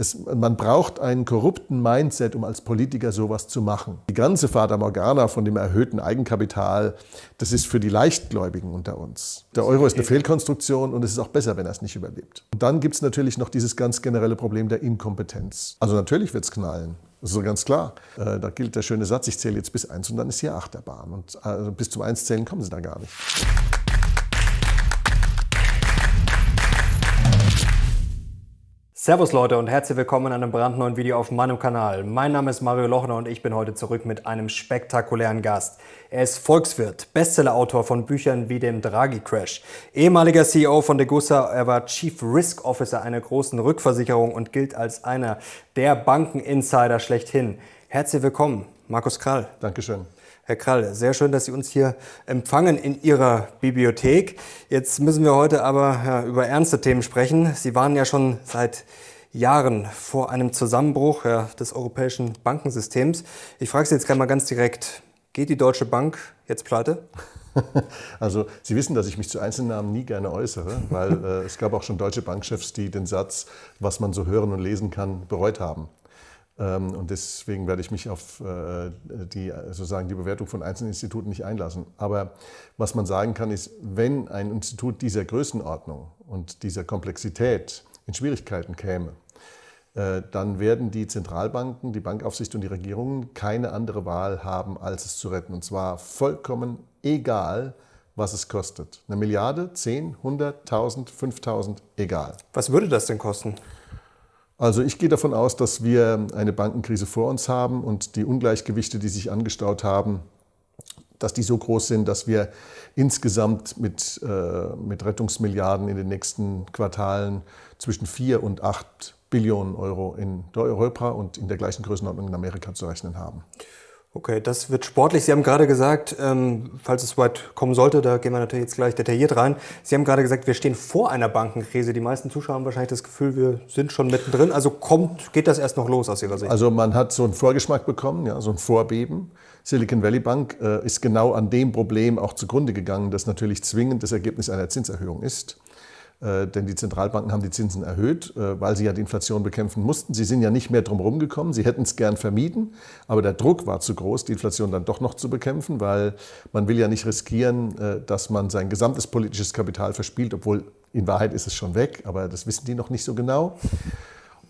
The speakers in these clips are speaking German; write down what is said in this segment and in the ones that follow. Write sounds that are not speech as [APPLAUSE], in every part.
Es, man braucht einen korrupten Mindset, um als Politiker sowas zu machen. Die ganze Fata Morgana von dem erhöhten Eigenkapital, das ist für die Leichtgläubigen unter uns. Der Euro ist eine Fehlkonstruktion und es ist auch besser, wenn er es nicht überlebt. Und dann gibt es natürlich noch dieses ganz generelle Problem der Inkompetenz. Also natürlich wird es knallen. Das ist ganz klar. Äh, da gilt der schöne Satz, ich zähle jetzt bis eins und dann ist hier Achterbahn. Und äh, bis zum Eins zählen kommen sie da gar nicht. Servus Leute und herzlich willkommen in einem brandneuen Video auf meinem Kanal. Mein Name ist Mario Lochner und ich bin heute zurück mit einem spektakulären Gast. Er ist Volkswirt, Bestsellerautor von Büchern wie dem Draghi Crash, ehemaliger CEO von Degussa, er war Chief Risk Officer einer großen Rückversicherung und gilt als einer der Bankeninsider schlechthin. Herzlich willkommen, Markus Krall. Dankeschön. Herr Kralle, sehr schön, dass Sie uns hier empfangen in Ihrer Bibliothek. Jetzt müssen wir heute aber ja, über ernste Themen sprechen. Sie waren ja schon seit Jahren vor einem Zusammenbruch ja, des europäischen Bankensystems. Ich frage Sie jetzt gleich mal ganz direkt, geht die Deutsche Bank jetzt pleite? [LAUGHS] Also Sie wissen, dass ich mich zu Einzelnamen nie gerne äußere, weil äh, es gab auch schon deutsche Bankchefs, die den Satz, was man so hören und lesen kann, bereut haben. Ähm, und deswegen werde ich mich auf äh, die, sozusagen die Bewertung von einzelnen Instituten nicht einlassen. Aber was man sagen kann, ist, wenn ein Institut dieser Größenordnung und dieser Komplexität in Schwierigkeiten käme, äh, dann werden die Zentralbanken, die Bankaufsicht und die Regierungen keine andere Wahl haben, als es zu retten. Und zwar vollkommen egal, was es kostet. Eine Milliarde, 10, 100, 1000, 5000, egal. Was würde das denn kosten? Also ich gehe davon aus, dass wir eine Bankenkrise vor uns haben und die Ungleichgewichte, die sich angestaut haben, dass die so groß sind, dass wir insgesamt mit, äh, mit Rettungsmilliarden in den nächsten Quartalen zwischen 4 und 8 Billionen Euro in Europa und in der gleichen Größenordnung in Amerika zu rechnen haben. Okay, das wird sportlich. Sie haben gerade gesagt, ähm, falls es weit kommen sollte, da gehen wir natürlich jetzt gleich detailliert rein. Sie haben gerade gesagt, wir stehen vor einer Bankenkrise. Die meisten Zuschauer haben wahrscheinlich das Gefühl, wir sind schon mittendrin. Also kommt, geht das erst noch los aus Ihrer Sicht? Also man hat so einen Vorgeschmack bekommen, ja, so ein Vorbeben. Silicon Valley Bank äh, ist genau an dem Problem auch zugrunde gegangen, das natürlich zwingend das Ergebnis einer Zinserhöhung ist. Äh, denn die Zentralbanken haben die Zinsen erhöht, äh, weil sie ja die Inflation bekämpfen mussten. Sie sind ja nicht mehr drumherum gekommen, sie hätten es gern vermieden, aber der Druck war zu groß, die Inflation dann doch noch zu bekämpfen, weil man will ja nicht riskieren, äh, dass man sein gesamtes politisches Kapital verspielt, obwohl in Wahrheit ist es schon weg, aber das wissen die noch nicht so genau.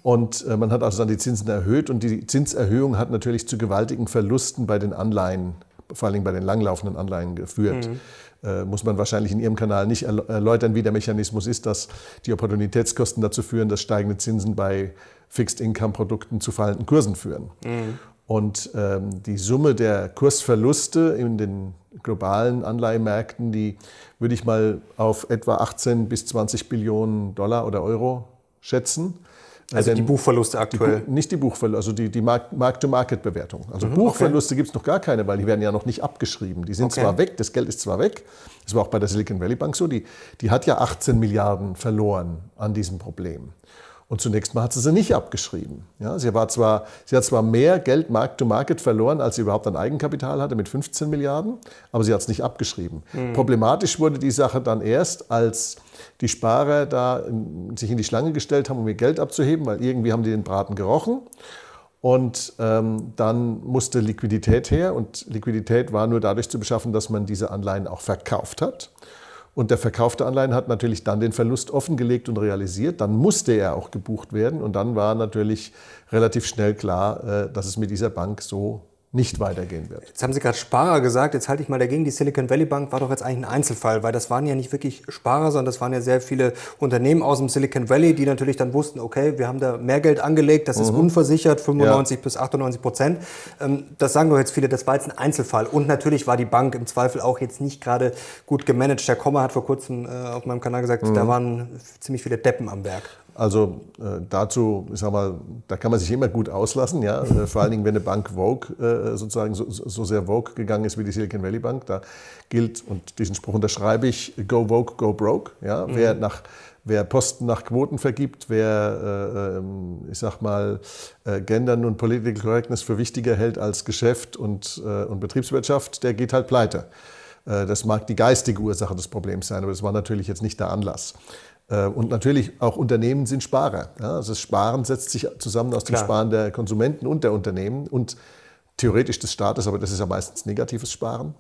Und man hat also dann die Zinsen erhöht und die Zinserhöhung hat natürlich zu gewaltigen Verlusten bei den Anleihen, vor allem bei den langlaufenden Anleihen geführt. Mhm. Äh, muss man wahrscheinlich in Ihrem Kanal nicht erläutern, wie der Mechanismus ist, dass die Opportunitätskosten dazu führen, dass steigende Zinsen bei Fixed-Income-Produkten zu fallenden Kursen führen. Mhm. Und ähm, die Summe der Kursverluste in den globalen Anleihemärkten, die würde ich mal auf etwa 18 bis 20 Billionen Dollar oder Euro schätzen. Also äh, die Buchverluste aktuell? Die, nicht die Buchverluste, also die, die Mark-to-Market-Bewertung. Also mhm, Buchverluste okay. gibt es noch gar keine, weil die werden ja noch nicht abgeschrieben. Die sind okay. zwar weg, das Geld ist zwar weg. Das war auch bei der Silicon Valley Bank so. Die, die hat ja 18 Milliarden verloren an diesem Problem. Und zunächst mal hat sie sie nicht abgeschrieben. Ja, sie, war zwar, sie hat zwar mehr Geld markt to market verloren, als sie überhaupt an Eigenkapital hatte, mit 15 Milliarden, aber sie hat es nicht abgeschrieben. Mhm. Problematisch wurde die Sache dann erst, als die Sparer da in, ähm, sich in die Schlange gestellt haben, um ihr Geld abzuheben, weil irgendwie haben die den Braten gerochen. Und ähm, dann musste Liquidität her und Liquidität war nur dadurch zu beschaffen, dass man diese Anleihen auch verkauft hat. Und der Verkauf der Anleihen hat natürlich dann den Verlust offengelegt und realisiert. Dann musste er auch gebucht werden. Und dann war natürlich relativ schnell klar, äh, dass es mit dieser Bank so nicht weitergehen wird. Jetzt haben Sie gerade Sparer gesagt, jetzt halte ich mal dagegen. Die Silicon Valley Bank war doch jetzt eigentlich ein Einzelfall, weil das waren ja nicht wirklich Sparer, sondern das waren ja sehr viele Unternehmen aus dem Silicon Valley, die natürlich dann wussten, okay, wir haben da mehr Geld angelegt, das mhm. ist unversichert, 95 ja. bis 98 Prozent. Ähm, das sagen doch jetzt viele, das war jetzt ein Einzelfall. Und natürlich war die Bank im Zweifel auch jetzt nicht gerade gut gemanagt. Der Komma hat vor kurzem äh, auf meinem Kanal gesagt, mhm. da waren ziemlich viele Deppen am Werk. Also äh, dazu, ich sag mal, da kann man sich immer gut auslassen, ja. Äh, vor allen Dingen, wenn eine Bank Vogue äh, sozusagen so, so, sehr Vogue gegangen ist wie die Silicon Valley Bank, da gilt, und diesen Spruch unterschreibe ich, go Vogue, go broke. Ja? Mhm. Wer nach wer Posten nach Quoten vergibt, wer, äh, ähm, ich sag mal, äh, Gendern und Political Correctness für wichtiger hält als Geschäft und, äh, und Betriebswirtschaft, der geht halt pleite. Äh, das mag die geistige Ursache des Problems sein, aber das war natürlich jetzt nicht der Anlass. Äh, und natürlich auch Unternehmen sind Sparer. Also das Sparen setzt sich zusammen aus dem Klar. Sparen der Konsumenten und der Unternehmen und theoretisch des Staates, aber das ist ja meistens negatives Sparen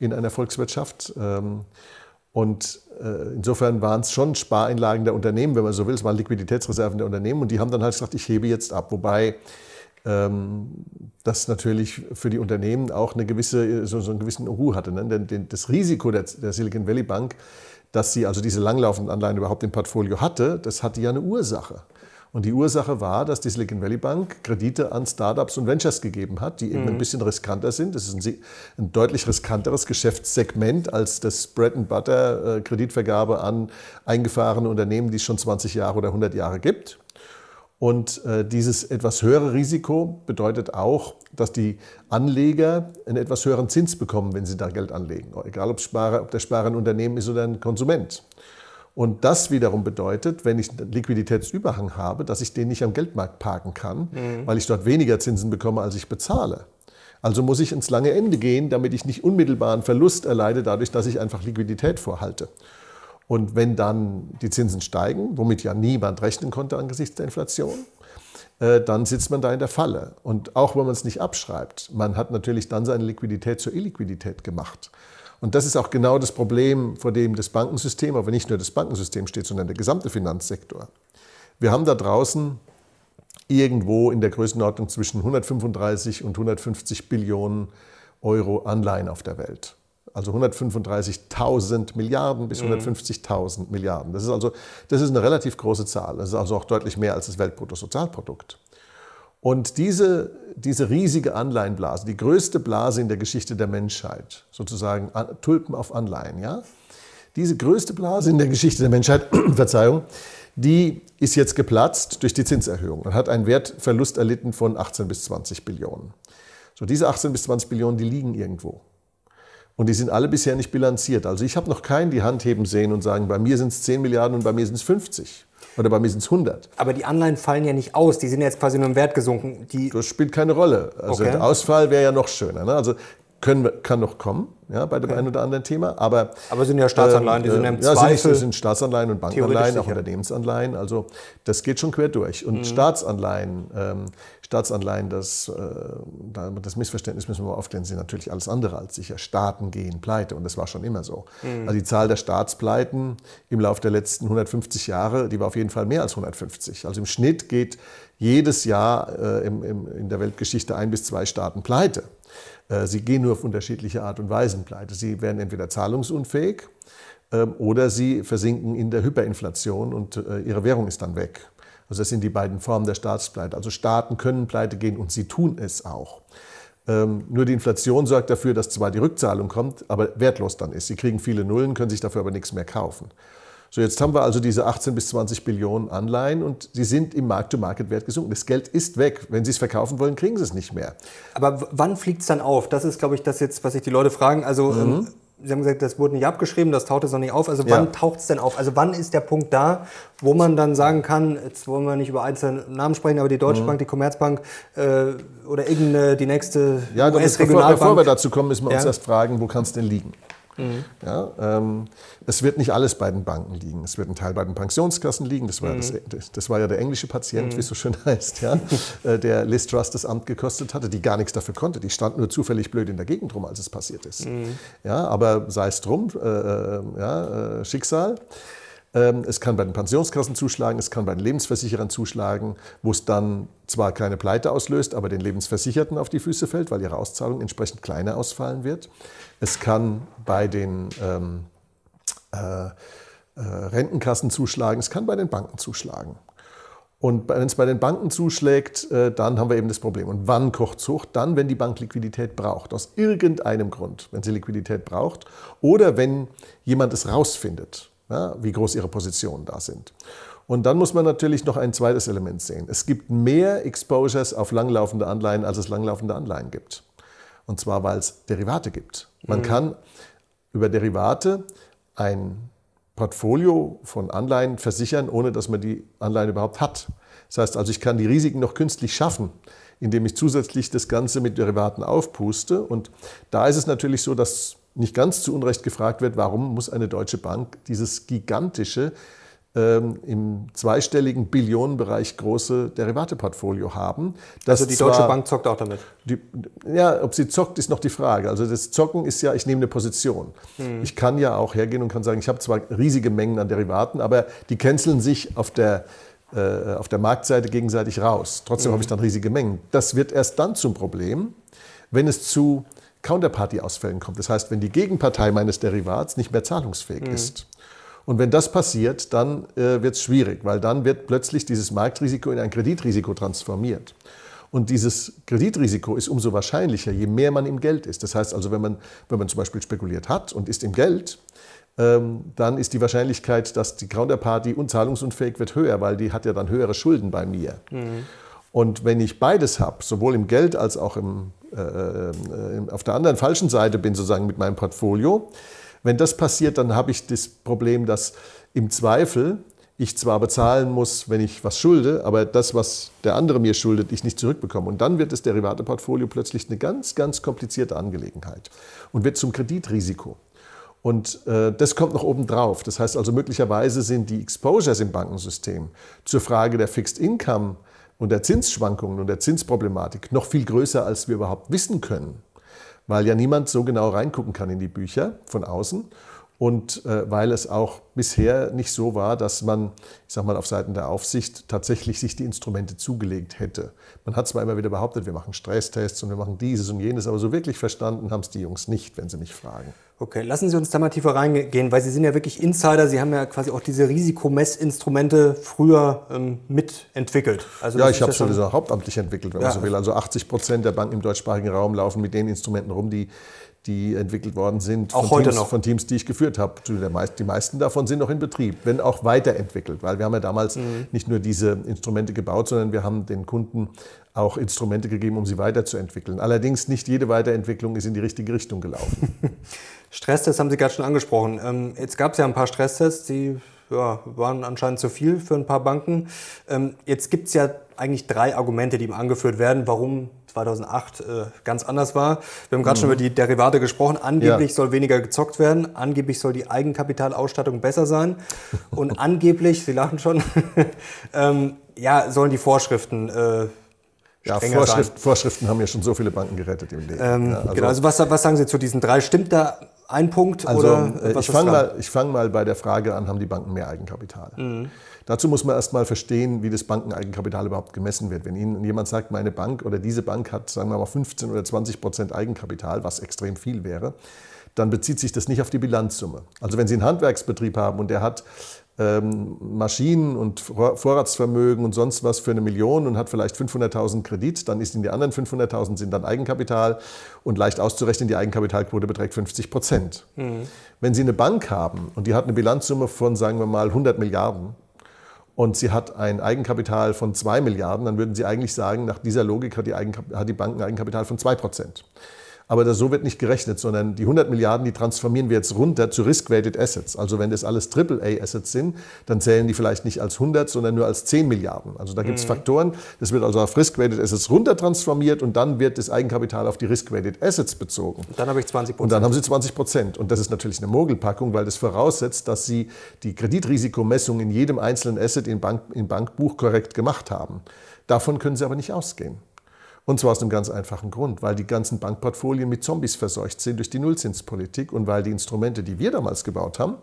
in einer Volkswirtschaft. Ähm, und äh, insofern waren es schon Spareinlagen der Unternehmen, wenn man so will. Es waren Liquiditätsreserven der Unternehmen und die haben dann halt gesagt, ich hebe jetzt ab. Wobei ähm, das natürlich für die Unternehmen auch eine gewisse, äh, so, einen gewissen Ruhe hatte. Ne? Denn das Risiko der Silicon Valley Bank dass sie also diese langlaufenden Anleihen überhaupt im Portfolio hatte, das hatte ja eine Ursache. Und die Ursache war, dass die Silicon Valley Bank Kredite an Startups und Ventures gegeben hat, die eben mhm. ein bisschen riskanter sind. Das ist ein, ein, deutlich riskanteres Geschäftssegment als das Bread and Butter äh, Kreditvergabe an eingefahrene Unternehmen, die es schon 20 Jahre oder 100 Jahre gibt. Und äh, dieses etwas höhere Risiko bedeutet auch, dass die Anleger einen etwas höheren Zins bekommen, wenn sie da Geld anlegen. Egal, ob, Sparer, ob der Sparer ein Unternehmen ist oder ein Konsument. Und das wiederum bedeutet, wenn ich einen Liquiditätsüberhang habe, dass ich den nicht am Geldmarkt parken kann, mhm. weil ich dort weniger Zinsen bekomme, als ich bezahle. Also muss ich ins lange Ende gehen, damit ich nicht unmittelbaren Verlust erleide, dadurch, dass ich einfach Liquidität vorhalte. Und wenn dann die Zinsen steigen, womit ja niemand rechnen konnte angesichts der Inflation, äh, dann sitzt man da in der Falle. Und auch wenn man es nicht abschreibt, man hat natürlich dann seine Liquidität zur Illiquidität gemacht. Und das ist auch genau das Problem, vor dem das Bankensystem, aber nicht nur das Bankensystem steht, sondern der gesamte Finanzsektor. Wir haben da draußen irgendwo in der Größenordnung zwischen 135 und 150 Billionen Euro Anleihen auf der Welt also 135.000 Milliarden bis 150.000 mhm. Milliarden. Das ist also das ist eine relativ große Zahl. Das ist also auch deutlich mehr als das Weltbruttosozialprodukt. Und diese, diese riesige Anleihenblase, die größte Blase in der Geschichte der Menschheit, sozusagen Tulpen auf Anleihen, ja? Diese größte Blase in der Geschichte der Menschheit, [CLEARS THROAT] Verzeihung, die ist jetzt geplatzt durch die Zinserhöhung und hat einen Wertverlust erlitten von 18 bis 20 Billionen. So, diese 18 bis 20 Billionen, die liegen irgendwo. Und die sind alle bisher nicht bilanziert. Also ich habe noch keinen die Hand heben sehen und sagen, bei mir sind es 10 Milliarden und bei mir sind es 50. Oder bei mir sind es 100. Aber die Anleihen fallen ja nicht aus. Die sind ja jetzt quasi nur im Wert gesunken. Die das spielt keine Rolle. Also okay. der Ausfall wäre ja noch schöner. Ne? Also können, kann noch kommen ja, bei dem okay. einen oder anderen Thema. Aber, aber sind ja Staatsanleihen, die ähm, sind im ja, Zweifel. Sind, sind Staatsanleihen und Bankanleihen, auch Unternehmensanleihen. Also das geht schon quer durch. Und mhm. Staatsanleihen, ähm, Staatsanleihen, das, äh, das Missverständnis müssen wir aufklären, sind natürlich alles andere als sicher. Staaten gehen pleite und das war schon immer so. Mhm. Also die Zahl der Staatspleiten im Laufe der letzten 150 Jahre, die war auf jeden Fall mehr als 150. Also im Schnitt geht jedes Jahr äh, im, im, in der Weltgeschichte ein bis zwei Staaten pleite. Äh, sie gehen nur auf unterschiedliche Art und Weisen pleite. Sie werden entweder zahlungsunfähig ähm, oder sie versinken in der Hyperinflation und äh, ihre Währung ist dann weg. Also das sind die beiden Formen der Staatspleite. Also Staaten können pleite gehen und sie tun es auch. Ähm, nur die Inflation sorgt dafür, dass zwar die Rückzahlung kommt, aber wertlos dann ist. Sie kriegen viele Nullen, können sich dafür aber nichts mehr kaufen. So, jetzt haben wir also diese 18 bis 20 Billionen Anleihen und sie sind im Markt-to-Market-Wert gesunken. Das Geld ist weg. Wenn Sie es verkaufen wollen, kriegen Sie es nicht mehr. Aber wann fliegt es dann auf? Das ist, glaube ich, das jetzt, was sich die Leute fragen. Also mhm. Ähm, sie haben gesagt, das wurde nicht abgeschrieben, das taucht jetzt noch nicht auf. Also wann ja. taucht es denn auf? Also wann ist der Punkt da, wo man dann sagen kann, jetzt wollen wir nicht über einzelne Namen sprechen, aber die Deutsche mhm. Bank, die Commerzbank äh, oder irgendeine, die nächste ja, US-Regionalbank. Bevor, bevor wir dazu kommen, müssen wir ja. uns erst fragen, wo kann es denn liegen? Mhm. Ja, ähm, es wird nicht alles bei den Banken liegen. Es wird ein Teil bei den Pensionskassen liegen. Das war, mhm. ja, e, das, das war ja der englische Patient, mhm. wie es so schön [LAUGHS] heißt, ja, äh, der Liz Trust das Amt gekostet hatte, die gar nichts dafür konnte. Die stand nur zufällig blöd in der Gegend rum, als es passiert ist. Mhm. Ja, aber sei es drum, äh, äh ja, äh, Schicksal. Ähm, es kann bei den Pensionskassen zuschlagen, es kann bei den Lebensversicherern zuschlagen, wo es dann zwar keine Pleite auslöst, aber den Lebensversicherten auf die Füße fällt, weil ihre Auszahlung entsprechend kleiner ausfallen wird. Es kann bei den ähm, äh, äh, Rentenkassen zuschlagen, es kann bei den Banken zuschlagen. Und wenn es bei den Banken zuschlägt, äh, dann haben wir eben das Problem. Und wann kocht es hoch? Dann, wenn die Bank Liquidität braucht, aus irgendeinem Grund, wenn sie Liquidität braucht oder wenn jemand es rausfindet ja, wie groß ihre Positionen da sind. Und dann muss man natürlich noch ein zweites Element sehen. Es gibt mehr Exposures auf langlaufende Anleihen, als es langlaufende Anleihen gibt. Und zwar, weil es Derivate gibt. Man mhm. kann über Derivate ein Portfolio von Anleihen versichern, ohne dass man die Anleihen überhaupt hat. Das heißt also, ich kann die Risiken noch künstlich schaffen, indem ich zusätzlich das Ganze mit Derivaten aufpuste. Und da ist es natürlich so, dass nicht ganz zu Unrecht gefragt wird, warum muss eine Deutsche Bank dieses gigantische, ähm, im zweistelligen Billionenbereich große Derivateportfolio haben. Das also die zwar, Deutsche Bank zockt auch damit? Die, ja, ob sie zockt, ist noch die Frage. Also das Zocken ist ja, ich nehme eine Position. Hm. Ich kann ja auch hergehen und kann sagen, ich habe zwar riesige Mengen an Derivaten, aber die canceln sich auf der äh, auf der Marktseite gegenseitig raus. Trotzdem hm. habe ich dann riesige Mengen. Das wird erst dann zum Problem, wenn es zu Counterparty-Ausfällen kommt. Das heißt, wenn die Gegenpartei meines Derivats nicht mehr zahlungsfähig mhm. ist. Und wenn das passiert, dann äh, wird es schwierig, weil dann wird plötzlich dieses Marktrisiko in ein Kreditrisiko transformiert. Und dieses Kreditrisiko ist umso wahrscheinlicher, je mehr man im Geld ist. Das heißt also, wenn man, wenn man zum Beispiel spekuliert hat und ist im Geld, ähm, dann ist die Wahrscheinlichkeit, dass die Counterparty unzahlungsunfähig wird, höher, weil die hat ja dann höhere Schulden bei mir. Mhm. Und wenn ich beides habe, sowohl im Geld als auch im, äh, äh, auf der anderen falschen Seite bin, sozusagen mit meinem Portfolio. Wenn das passiert, dann habe ich das Problem, dass im Zweifel ich zwar bezahlen muss, wenn ich was schulde, aber das, was der andere mir schuldet, ich nicht zurückbekomme. Und dann wird das Derivateportfolio plötzlich eine ganz, ganz komplizierte Angelegenheit und wird zum Kreditrisiko. Und äh, das kommt noch oben drauf. Das heißt also, möglicherweise sind die Exposures im Bankensystem zur Frage der Fixed Income und der Zinsschwankungen und der Zinsproblematik noch viel größer, als wir überhaupt wissen können, weil ja niemand so genau reingucken kann in die Bücher von außen und äh, weil es auch bisher nicht so war, dass man, ich sag mal, auf Seiten der Aufsicht tatsächlich sich die Instrumente zugelegt hätte. Man hat zwar immer wieder behauptet, wir machen Stresstests und wir machen dieses und jenes, aber so wirklich verstanden haben es die Jungs nicht, wenn sie mich fragen. Okay, lassen Sie uns da mal tiefer reingehen, weil Sie sind ja wirklich Insider. Sie haben ja quasi auch diese Risikomessinstrumente früher ähm, mitentwickelt. Also ja, ich habe schon hauptamtlich entwickelt, wenn ja. man so will. Also 80 Prozent der Banken im deutschsprachigen Raum laufen mit den Instrumenten rum, die die entwickelt worden sind. Auch von heute Teams, noch. Von Teams, die ich geführt habe. Die meisten davon sind noch in Betrieb, wenn auch weiterentwickelt, weil wir haben ja damals mhm. nicht nur diese Instrumente gebaut, sondern wir haben den Kunden auch Instrumente gegeben, um sie weiterzuentwickeln. Allerdings nicht jede Weiterentwicklung ist in die richtige Richtung gelaufen. [LAUGHS] Stresstests haben Sie gerade schon angesprochen. Ähm, jetzt gab es ja ein paar Stresstests, die ja, waren anscheinend zu viel für ein paar Banken. Ähm, jetzt gibt es ja eigentlich drei Argumente, die ihm angeführt werden, warum 2008 äh, ganz anders war. Wir haben gerade mhm. schon über die Derivate gesprochen. Angeblich ja. soll weniger gezockt werden. Angeblich soll die Eigenkapitalausstattung besser sein. Und [LAUGHS] angeblich, Sie lachen schon, [LAUGHS] ähm, ja, sollen die Vorschriften äh, ja, Vorschriften, Vorschriften haben ja schon so viele Banken gerettet im Leben. Ähm, ja, also genau, also was, was, sagen Sie zu diesen drei? Stimmt da ein Punkt? Also, oder äh, äh, ich fange mal, fang mal bei der Frage an, haben die Banken mehr Eigenkapital? Mhm. Dazu muss man erstmal verstehen, wie das Bankeneigenkapital überhaupt gemessen wird. Wenn Ihnen jemand sagt, meine Bank oder diese Bank hat, sagen wir mal, 15 oder 20 Prozent Eigenkapital, was extrem viel wäre, dann bezieht sich das nicht auf die Bilanzsumme. Also wenn Sie einen Handwerksbetrieb haben und der hat ähm, Maschinen und Vorratsvermögen und sonst was für eine Million und hat vielleicht 500.000 Kredit, dann ist in die anderen 500.000 sind dann Eigenkapital und leicht auszurechnen, die Eigenkapitalquote beträgt 50 Prozent. Mhm. Wenn Sie eine Bank haben und die hat eine Bilanzsumme von, sagen wir mal, 100 Milliarden, und sie hat ein Eigenkapital von 2 Milliarden, dann würden Sie eigentlich sagen, nach dieser Logik hat die, hat die Bank ein Eigenkapital von 2 Prozent. Aber das, so wird nicht gerechnet, sondern die 100 Milliarden, die transformieren wir jetzt runter zu Risk-Weighted Assets. Also wenn das alles AAA-Assets sind, dann zählen die vielleicht nicht als 100, sondern nur als 10 Milliarden. Also da gibt es mhm. Faktoren, das wird also auf Risk-Weighted Assets runter transformiert und dann wird das Eigenkapital auf die Risk-Weighted Assets bezogen. Und dann habe ich 20 Prozent. Und dann haben Sie 20 Prozent. Und das ist natürlich eine Mogelpackung, weil das voraussetzt, dass Sie die Kreditrisikomessung in jedem einzelnen Asset im, Bank, im Bankbuch korrekt gemacht haben. Davon können Sie aber nicht ausgehen. Und zwar aus einem ganz einfachen Grund, weil die ganzen Bankportfolien mit Zombies verseucht sind durch die Nullzinspolitik und weil die Instrumente, die wir damals gebaut haben,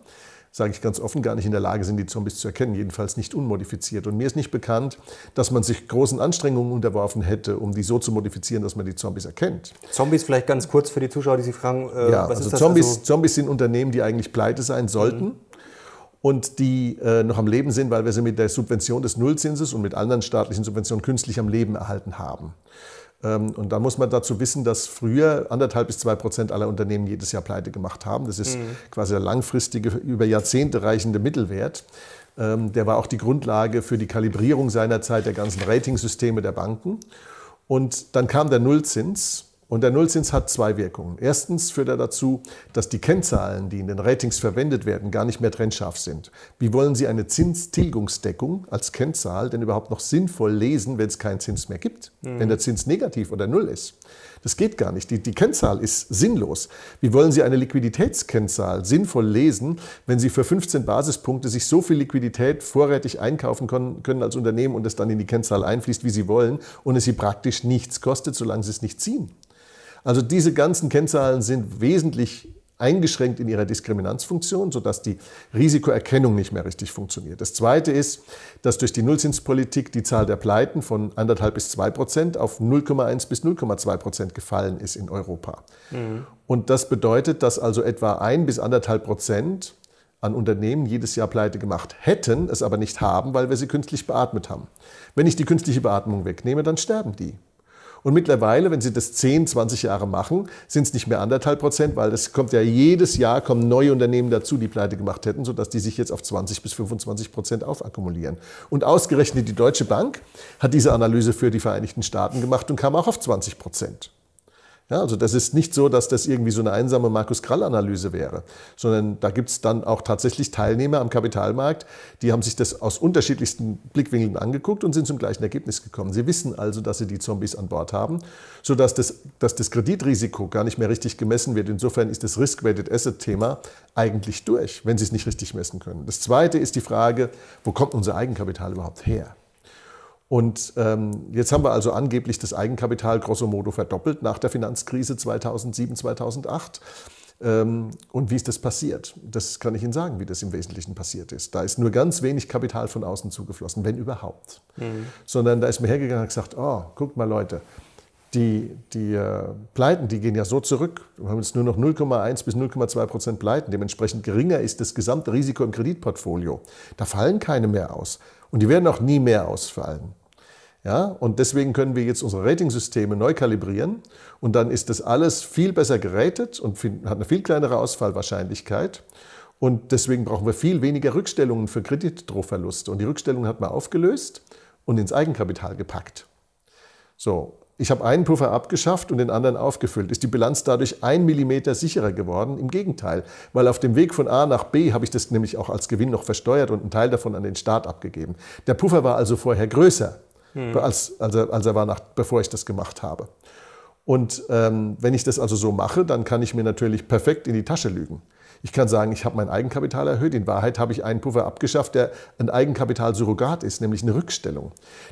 sage ich ganz offen, gar nicht in der Lage sind, die Zombies zu erkennen, jedenfalls nicht unmodifiziert. Und mir ist nicht bekannt, dass man sich großen Anstrengungen unterworfen hätte, um die so zu modifizieren, dass man die Zombies erkennt. Zombies vielleicht ganz kurz für die Zuschauer, die sich fragen, äh, ja, was also ist das? Zombies, also Zombies sind Unternehmen, die eigentlich pleite sein sollten. Mhm und die äh, noch am Leben sind, weil wir sie mit der Subvention des Nullzinses und mit anderen staatlichen Subventionen künstlich am Leben erhalten haben. Ähm, und da muss man dazu wissen, dass früher anderthalb bis zwei Prozent aller Unternehmen jedes Jahr pleite gemacht haben. Das ist mhm. quasi der langfristige, über Jahrzehnte reichende Mittelwert. Ähm, der war auch die Grundlage für die Kalibrierung seinerzeit der ganzen Ratingsysteme der Banken. Und dann kam der Nullzins und der Nullzins hat zwei Wirkungen. Erstens führt er dazu, dass die Kennzahlen, die in den Ratings verwendet werden, gar nicht mehr trennscharf sind. Wie wollen Sie eine Zinstilgungsdeckung als Kennzahl denn überhaupt noch sinnvoll lesen, wenn es keinen Zins mehr gibt? Mhm. Wenn der Zins negativ oder null ist? Das geht gar nicht. Die, die Kennzahl ist sinnlos. Wie wollen Sie eine Liquiditätskennzahl sinnvoll lesen, wenn Sie für 15 Basispunkte sich so viel Liquidität vorrätig einkaufen können, können als Unternehmen und es dann in die Kennzahl einfließt, wie Sie wollen, und es Sie praktisch nichts kostet, solange Sie es nicht ziehen? Also diese ganzen Kennzahlen sind wesentlich eingeschränkt in ihrer Diskriminanzfunktion, sodass die Risikoerkennung nicht mehr richtig funktioniert. Das Zweite ist, dass durch die Nullzinspolitik die Zahl der Pleiten von 1,5 bis 2 Prozent auf 0,1 bis 0,2 Prozent gefallen ist in Europa. Mhm. Und das bedeutet, dass also etwa 1 bis 1,5 Prozent an Unternehmen jedes Jahr pleite gemacht hätten, es aber nicht haben, weil wir sie künstlich beatmet haben. Wenn ich die künstliche Beatmung wegnehme, dann sterben die. Und mittlerweile, wenn Sie das 10, 20 Jahre machen, sind es nicht mehr anderthalb Prozent, weil es kommt ja jedes Jahr kommen neue Unternehmen dazu, die pleite gemacht hätten, sodass die sich jetzt auf 20 bis 25 Prozent aufakkumulieren. Und ausgerechnet die Deutsche Bank hat diese Analyse für die Vereinigten Staaten gemacht und kam auch auf 20 Prozent. Ja, also das ist nicht so, dass das irgendwie so eine einsame Markus Krall-Analyse wäre, sondern da gibt es dann auch tatsächlich Teilnehmer am Kapitalmarkt, die haben sich das aus unterschiedlichsten Blickwinkeln angeguckt und sind zum gleichen Ergebnis gekommen. Sie wissen also, dass sie die Zombies an Bord haben, sodass das, dass das Kreditrisiko gar nicht mehr richtig gemessen wird. Insofern ist das Risk-Weighted Asset-Thema eigentlich durch, wenn sie es nicht richtig messen können. Das Zweite ist die Frage, wo kommt unser Eigenkapital überhaupt her? Und ähm, jetzt haben wir also angeblich das Eigenkapital grosso modo verdoppelt nach der Finanzkrise 2007, 2008. Ähm, und wie ist das passiert? Das kann ich Ihnen sagen, wie das im Wesentlichen passiert ist. Da ist nur ganz wenig Kapital von außen zugeflossen, wenn überhaupt. Mhm. Sondern da ist man hergegangen und gesagt, oh, guckt mal Leute, die, die äh, Pleiten, die gehen ja so zurück. Wir haben jetzt nur noch 0,1 bis 0,2 Prozent Pleiten. Dementsprechend geringer ist das gesamte Risiko im Kreditportfolio. Da fallen keine mehr aus. Und die werden auch nie mehr ausfallen. Ja, und deswegen können wir jetzt unsere Ratingsysteme neu kalibrieren und dann ist das alles viel besser gerätet und hat eine viel kleinere Ausfallwahrscheinlichkeit. Und deswegen brauchen wir viel weniger Rückstellungen für Kreditdrohverluste. Und die Rückstellungen hat man aufgelöst und ins Eigenkapital gepackt. So, ich habe einen Puffer abgeschafft und den anderen aufgefüllt. Ist die Bilanz dadurch ein Millimeter sicherer geworden? Im Gegenteil, weil auf dem Weg von A nach B habe ich das nämlich auch als Gewinn noch versteuert und einen Teil davon an den Staat abgegeben. Der Puffer war also vorher größer mhm. als, als, er, als er war, nach, bevor ich das gemacht habe. Und ähm, wenn ich das also so mache, dann kann ich mir natürlich perfekt in die Tasche lügen. Ich kann sagen, ich habe mein Eigenkapital erhöht. In Wahrheit habe ich einen Puffer abgeschafft, der ein Eigenkapitalsurrogat ist, nämlich eine Rückstellung.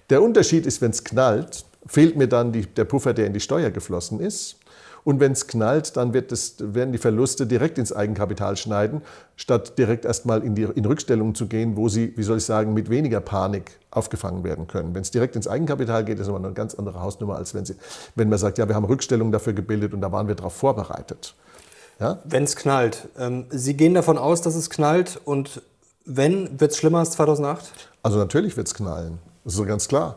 Der Unterschied ist, wenn es knallt, fehlt mir dann die, der Puffer, der in die Steuer geflossen ist. Und wenn es knallt, dann das, werden die Verluste direkt ins Eigenkapital schneiden, statt direkt erstmal in, in Rückstellungen zu gehen, wo sie, wie soll ich sagen, mit weniger Panik aufgefangen werden können. Wenn es direkt ins Eigenkapital geht, ist immer eine ganz andere Hausnummer, als wenn, sie, wenn man sagt, ja, wir haben Rückstellungen dafür gebildet und da waren wir darauf vorbereitet. Ja? Wenn es knallt. Ähm, sie gehen davon aus, dass es knallt und wenn, wird es schlimmer als 2008? Also natürlich wird es knallen. Das ist so ganz klar.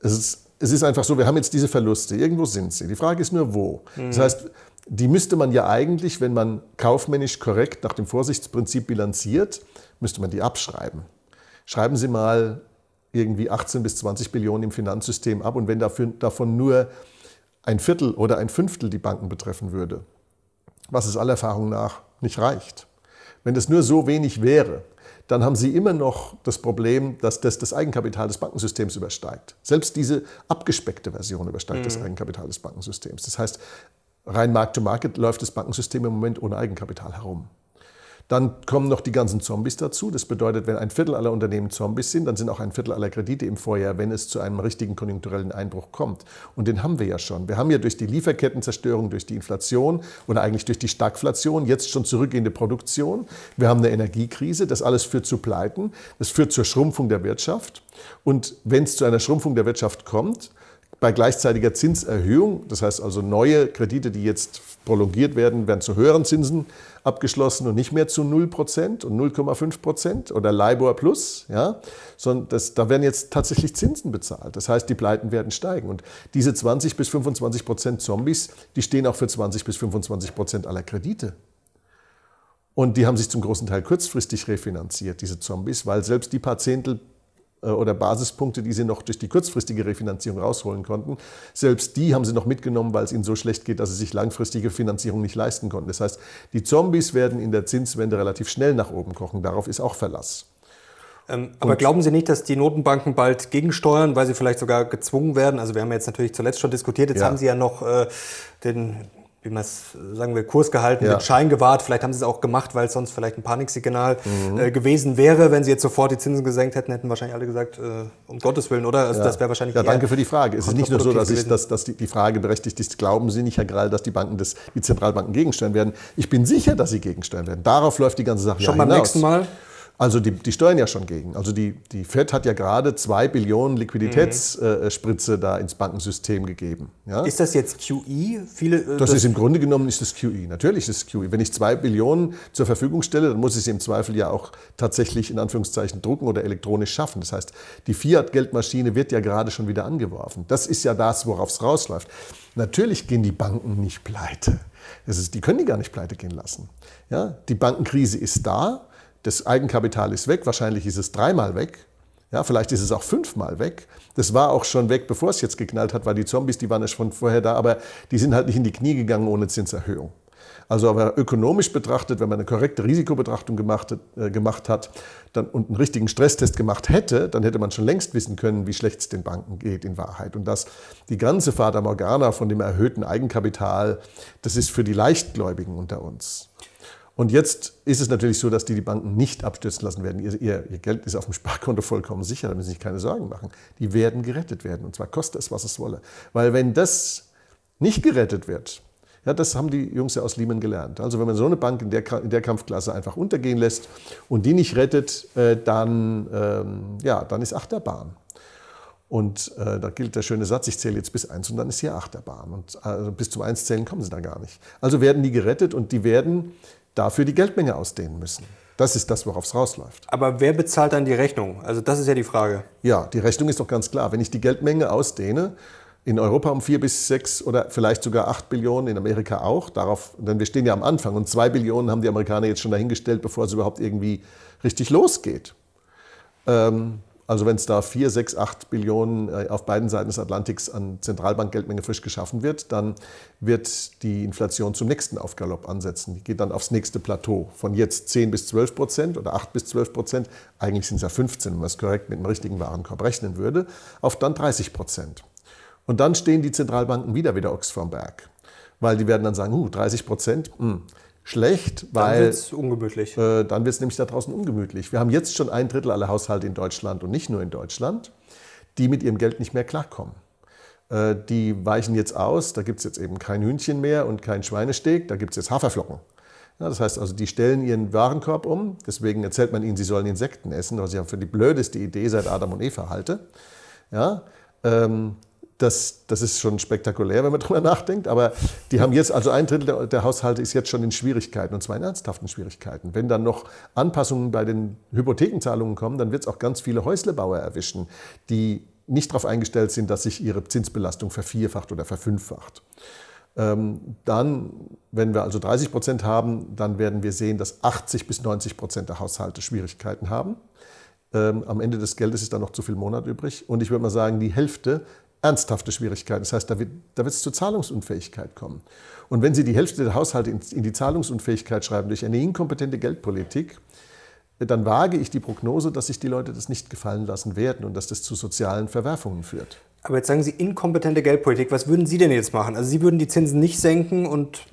Es ist es ist einfach so, wir haben jetzt diese Verluste, irgendwo sind sie. Die Frage ist nur, wo. Mhm. Das heißt, die müsste man ja eigentlich, wenn man kaufmännisch korrekt nach dem Vorsichtsprinzip bilanziert, müsste man die abschreiben. Schreiben Sie mal irgendwie 18 bis 20 Billionen im Finanzsystem ab und wenn dafür, davon nur ein Viertel oder ein Fünftel die Banken betreffen würde, was es aller Erfahrung nach nicht reicht. Wenn es nur so wenig wäre, dann haben Sie immer noch das Problem, dass das, das Eigenkapital des Bankensystems übersteigt. Selbst diese abgespeckte Version übersteigt mhm. das Eigenkapital des Bankensystems. Das heißt, rein Markt-to-Market läuft das Bankensystem im Moment ohne Eigenkapital herum. Dann kommen noch die ganzen Zombies dazu. Das bedeutet, wenn ein Viertel aller Unternehmen Zombies sind, dann sind auch ein Viertel aller Kredite im Vorjahr, wenn es zu einem richtigen konjunkturellen Einbruch kommt. Und den haben wir ja schon. Wir haben ja durch die Lieferkettenzerstörung, durch die Inflation oder eigentlich durch die Stagflation jetzt schon zurückgehende Produktion. Wir haben eine Energiekrise. Das alles führt zu Pleiten. Das führt zur Schrumpfung der Wirtschaft. Und wenn es zu einer Schrumpfung der Wirtschaft kommt, bei gleichzeitiger Zinserhöhung. Das heißt also, neue Kredite, die jetzt prolongiert werden, werden zu höheren Zinsen abgeschlossen und nicht mehr zu 0% und 0,5% oder LIBOR plus, ja, sondern das, da werden jetzt tatsächlich Zinsen bezahlt. Das heißt, die Pleiten werden steigen. Und diese 20 bis 25 Zombies, die stehen auch für 20 bis 25 aller Kredite. Und die haben sich zum großen Teil kurzfristig refinanziert, diese Zombies, weil selbst die paar Zehntel äh, oder Basispunkte, die sie noch durch die kurzfristige Refinanzierung rausholen konnten. Selbst die haben sie noch mitgenommen, weil es ihnen so schlecht geht, dass sie sich langfristige Finanzierung nicht leisten konnten. Das heißt, die Zombies werden in der Zinswende relativ schnell nach oben kochen. Darauf ist auch Verlass. Ähm, aber glauben Sie nicht, dass die Notenbanken bald gegensteuern, weil sie vielleicht sogar gezwungen werden? Also wir haben jetzt natürlich zuletzt schon diskutiert, jetzt ja. haben Sie ja noch äh, den wie man es sagen will, Kurs gehalten, ja. mit Schein gewahrt. Vielleicht haben sie es auch gemacht, weil es sonst vielleicht ein Paniksignal äh, mhm. äh, gewesen wäre. Wenn sie jetzt sofort die Zinsen gesenkt hätten, hätten wahrscheinlich alle gesagt, äh, um Gottes Willen, oder? Also ja. das wäre wahrscheinlich Ja, danke für die Frage. Es ist nicht nur so, dass, ich, dass, dass die, die, Frage berechtigt ist, glauben Sie nicht, Herr Grall, dass die Banken des, die Zentralbanken gegensteuern werden? Ich bin sicher, dass sie gegensteuern werden. Darauf läuft die ganze Sache Schon ja beim nächsten Mal? Also die, die steuern ja schon gegen. Also die, die FED hat ja gerade zwei Billionen Liquiditätsspritze mhm. äh, da ins Bankensystem gegeben. Ja? Ist das jetzt QE? Viele, äh, das, das, ist im Grunde genommen ist das QE. Natürlich ist es QE. Wenn ich zwei Billionen zur Verfügung stelle, dann muss ich sie im Zweifel ja auch tatsächlich in Anführungszeichen drucken oder elektronisch schaffen. Das heißt, die Fiat-Geldmaschine wird ja gerade schon wieder angeworfen. Das ist ja das, worauf es rausläuft. Natürlich gehen die Banken nicht pleite. Das Ist, die können die gar nicht pleite gehen lassen. Ja? Die Bankenkrise ist da das Eigenkapital ist weg, wahrscheinlich ist es dreimal weg, ja, vielleicht ist es auch fünfmal weg. Das war auch schon weg, bevor es jetzt geknallt hat, weil die Zombies, die waren ja schon vorher da, aber die sind halt nicht in die Knie gegangen ohne Zinserhöhung. Also aber ökonomisch betrachtet, wenn man eine korrekte Risikobetrachtung gemacht, äh, gemacht hat dann, und einen richtigen Stresstest gemacht hätte, dann hätte man schon längst wissen können, wie schlecht es den Banken geht in Wahrheit. Und dass die ganze Fata Morgana von dem erhöhten Eigenkapital, das ist für die Leichtgläubigen unter uns. Und jetzt ist es natürlich so, dass die die Banken nicht abstürzen lassen werden. Ihr, ihr, ihr, Geld ist auf dem Sparkonto vollkommen sicher, da müssen Sie sich keine Sorgen machen. Die werden gerettet werden, und zwar koste es, was es wolle. Weil wenn das nicht gerettet wird, ja, das haben die Jungs ja aus Lehman gelernt. Also wenn man so eine Bank in der, in der Kampfklasse einfach untergehen lässt und die nicht rettet, äh, dann, ähm, ja, dann ist Achterbahn. Und äh, da gilt der schöne Satz, ich zähle jetzt bis eins und dann ist hier Achterbahn. Und also bis zum Eins zählen kommen sie da gar nicht. Also werden die gerettet und die werden dafür die Geldmenge ausdehnen müssen. Das ist das, worauf es rausläuft. Aber wer bezahlt dann die Rechnung? Also das ist ja die Frage. Ja, die Rechnung ist doch ganz klar. Wenn ich die Geldmenge ausdehne, in Europa um vier bis sechs oder vielleicht sogar acht Billionen, in Amerika auch, darauf, denn wir stehen ja am Anfang und zwei Billionen haben die Amerikaner jetzt schon dahingestellt, bevor es überhaupt irgendwie richtig losgeht. Ähm, also wenn es da 4, 6, 8 Billionen äh, auf beiden Seiten des Atlantiks an Zentralbankgeldmenge frisch geschaffen wird, dann wird die Inflation zum nächsten Aufgalopp ansetzen. Die geht dann aufs nächste Plateau von jetzt 10 bis 12 Prozent oder 8 bis 12 Prozent. Eigentlich sind es ja 15, wenn man es korrekt mit dem richtigen Warenkorb rechnen würde, auf dann 30 Prozent. Und dann stehen die Zentralbanken wieder wieder Ochs vom Berg. Weil die werden dann sagen, uh, 30 Prozent, mh, hm, schlecht, weil. Dann wird es ungemütlich. Äh, dann wird es nämlich da draußen ungemütlich. Wir haben jetzt schon ein Drittel aller Haushalte in Deutschland und nicht nur in Deutschland, die mit ihrem Geld nicht mehr klarkommen. Äh, die weichen jetzt aus, da gibt es jetzt eben kein Hühnchen mehr und kein Schweinesteg, da gibt es jetzt Haferflocken. Ja, das heißt also, die stellen ihren Warenkorb um, deswegen erzählt man ihnen, sie sollen Insekten essen, was ich für die blödeste Idee seit Adam und Eva halte. Ja, ähm, das, das ist schon spektakulär, wenn man [LAUGHS] darüber nachdenkt. Aber die haben jetzt, also ein Drittel der, der, Haushalte ist jetzt schon in Schwierigkeiten und zwar in ernsthaften Schwierigkeiten. Wenn dann noch Anpassungen bei den Hypothekenzahlungen kommen, dann wird es auch ganz viele Häuslebauer erwischen, die nicht darauf eingestellt sind, dass sich ihre Zinsbelastung vervierfacht oder verfünffacht. Ähm, dann, wenn wir also 30 Prozent haben, dann werden wir sehen, dass 80 bis 90 Prozent der Haushalte Schwierigkeiten haben. Ähm, am Ende des Geldes ist dann noch zu viel Monat übrig. Und ich würde mal sagen, die Hälfte ernsthafte Schwierigkeiten. Das heißt, da wird, da wird es zur Zahlungsunfähigkeit kommen. Und wenn Sie die Hälfte der Haushalte in, in die Zahlungsunfähigkeit schreiben durch eine inkompetente Geldpolitik, dann wage ich die Prognose, dass sich die Leute das nicht gefallen lassen werden und dass das zu sozialen Verwerfungen führt. Aber jetzt sagen Sie inkompetente Geldpolitik. Was würden Sie denn jetzt machen? Also Sie würden die Zinsen nicht senken und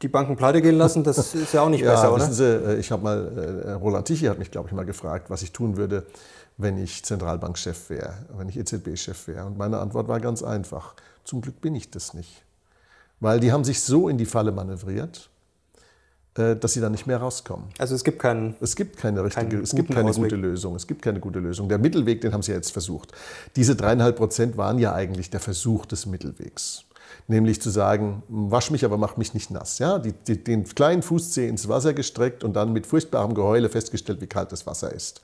die Banken pleite gehen lassen, das ist ja auch nicht [LAUGHS] ja, besser, oder? Sie, äh, ich habe mal, äh, Roland Tichy hat mich, glaube ich, mal gefragt, was ich tun würde, wenn ich Zentralbankchef wäre, wenn ich EZB-Chef wäre. Und meine Antwort war ganz einfach. Zum Glück bin ich das nicht. Weil die haben sich so in die Falle manövriert, äh, dass sie da nicht mehr rauskommen. Also es gibt keinen. Es gibt keine richtige, es gibt keine Ausweg. gute Lösung. Es gibt keine gute Lösung. Der Mittelweg, den haben sie jetzt versucht. Diese dreieinhalb Prozent waren ja eigentlich der Versuch des Mittelwegs. Nämlich zu sagen, wasch mich, aber mach mich nicht nass. Ja, die, die, den kleinen Fußzeh ins Wasser gestreckt und dann mit furchtbarem Geheule festgestellt, wie kalt das Wasser ist.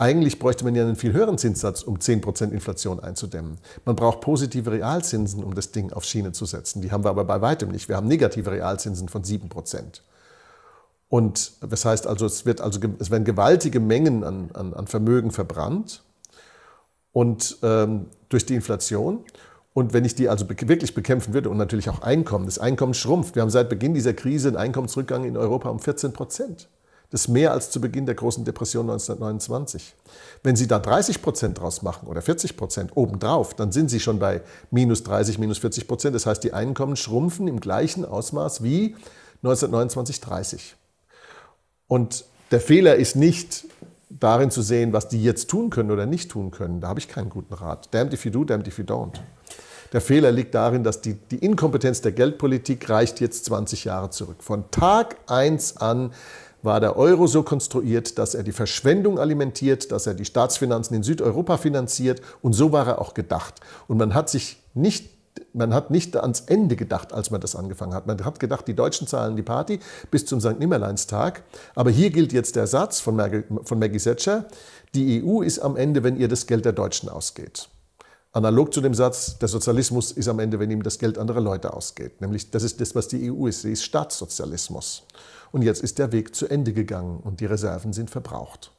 Eigentlich bräuchte man ja einen viel höheren Zinssatz, um 10% Inflation einzudämmen. Man braucht positive Realzinsen, um das Ding auf Schiene zu setzen. Die haben wir aber bei weitem nicht. Wir haben negative Realzinsen von 7%. Und das heißt also, es, wird also, es werden gewaltige Mengen an, an, an Vermögen verbrannt und ähm, durch die Inflation. Und wenn ich die also wirklich bekämpfen würde und natürlich auch Einkommen, das Einkommen schrumpft. Wir haben seit Beginn dieser Krise einen Einkommensrückgang in Europa um 14 Prozent. Das ist mehr als zu Beginn der großen Depression 1929. Wenn Sie da 30 Prozent draus machen oder 40 Prozent obendrauf, dann sind Sie schon bei minus 30, minus 40 Prozent. Das heißt, die Einkommen schrumpfen im gleichen Ausmaß wie 1929, 30. Und der Fehler ist nicht darin zu sehen, was die jetzt tun können oder nicht tun können. Da habe ich keinen guten Rat. Damned if you do, damned if you don't. Der Fehler liegt darin, dass die, die Inkompetenz der Geldpolitik reicht jetzt 20 Jahre zurück. Von Tag 1 an war der Euro so konstruiert, dass er die Verschwendung alimentiert, dass er die Staatsfinanzen in Südeuropa finanziert und so war er auch gedacht. Und man hat sich nicht man hat nicht ans Ende gedacht, als man das angefangen hat. Man hat gedacht, die Deutschen zahlen die Party bis zum St. Nimmerleinstag. Aber hier gilt jetzt der Satz von, Mag von Maggie Thatcher, die EU ist am Ende, wenn ihr das Geld der Deutschen ausgeht. Analog zu dem Satz, der Sozialismus ist am Ende, wenn ihm das Geld anderer Leute ausgeht. Nämlich, das ist das, was die EU ist. Sie ist Staatssozialismus. Und jetzt ist der Weg zu Ende gegangen und die Reserven sind verbraucht.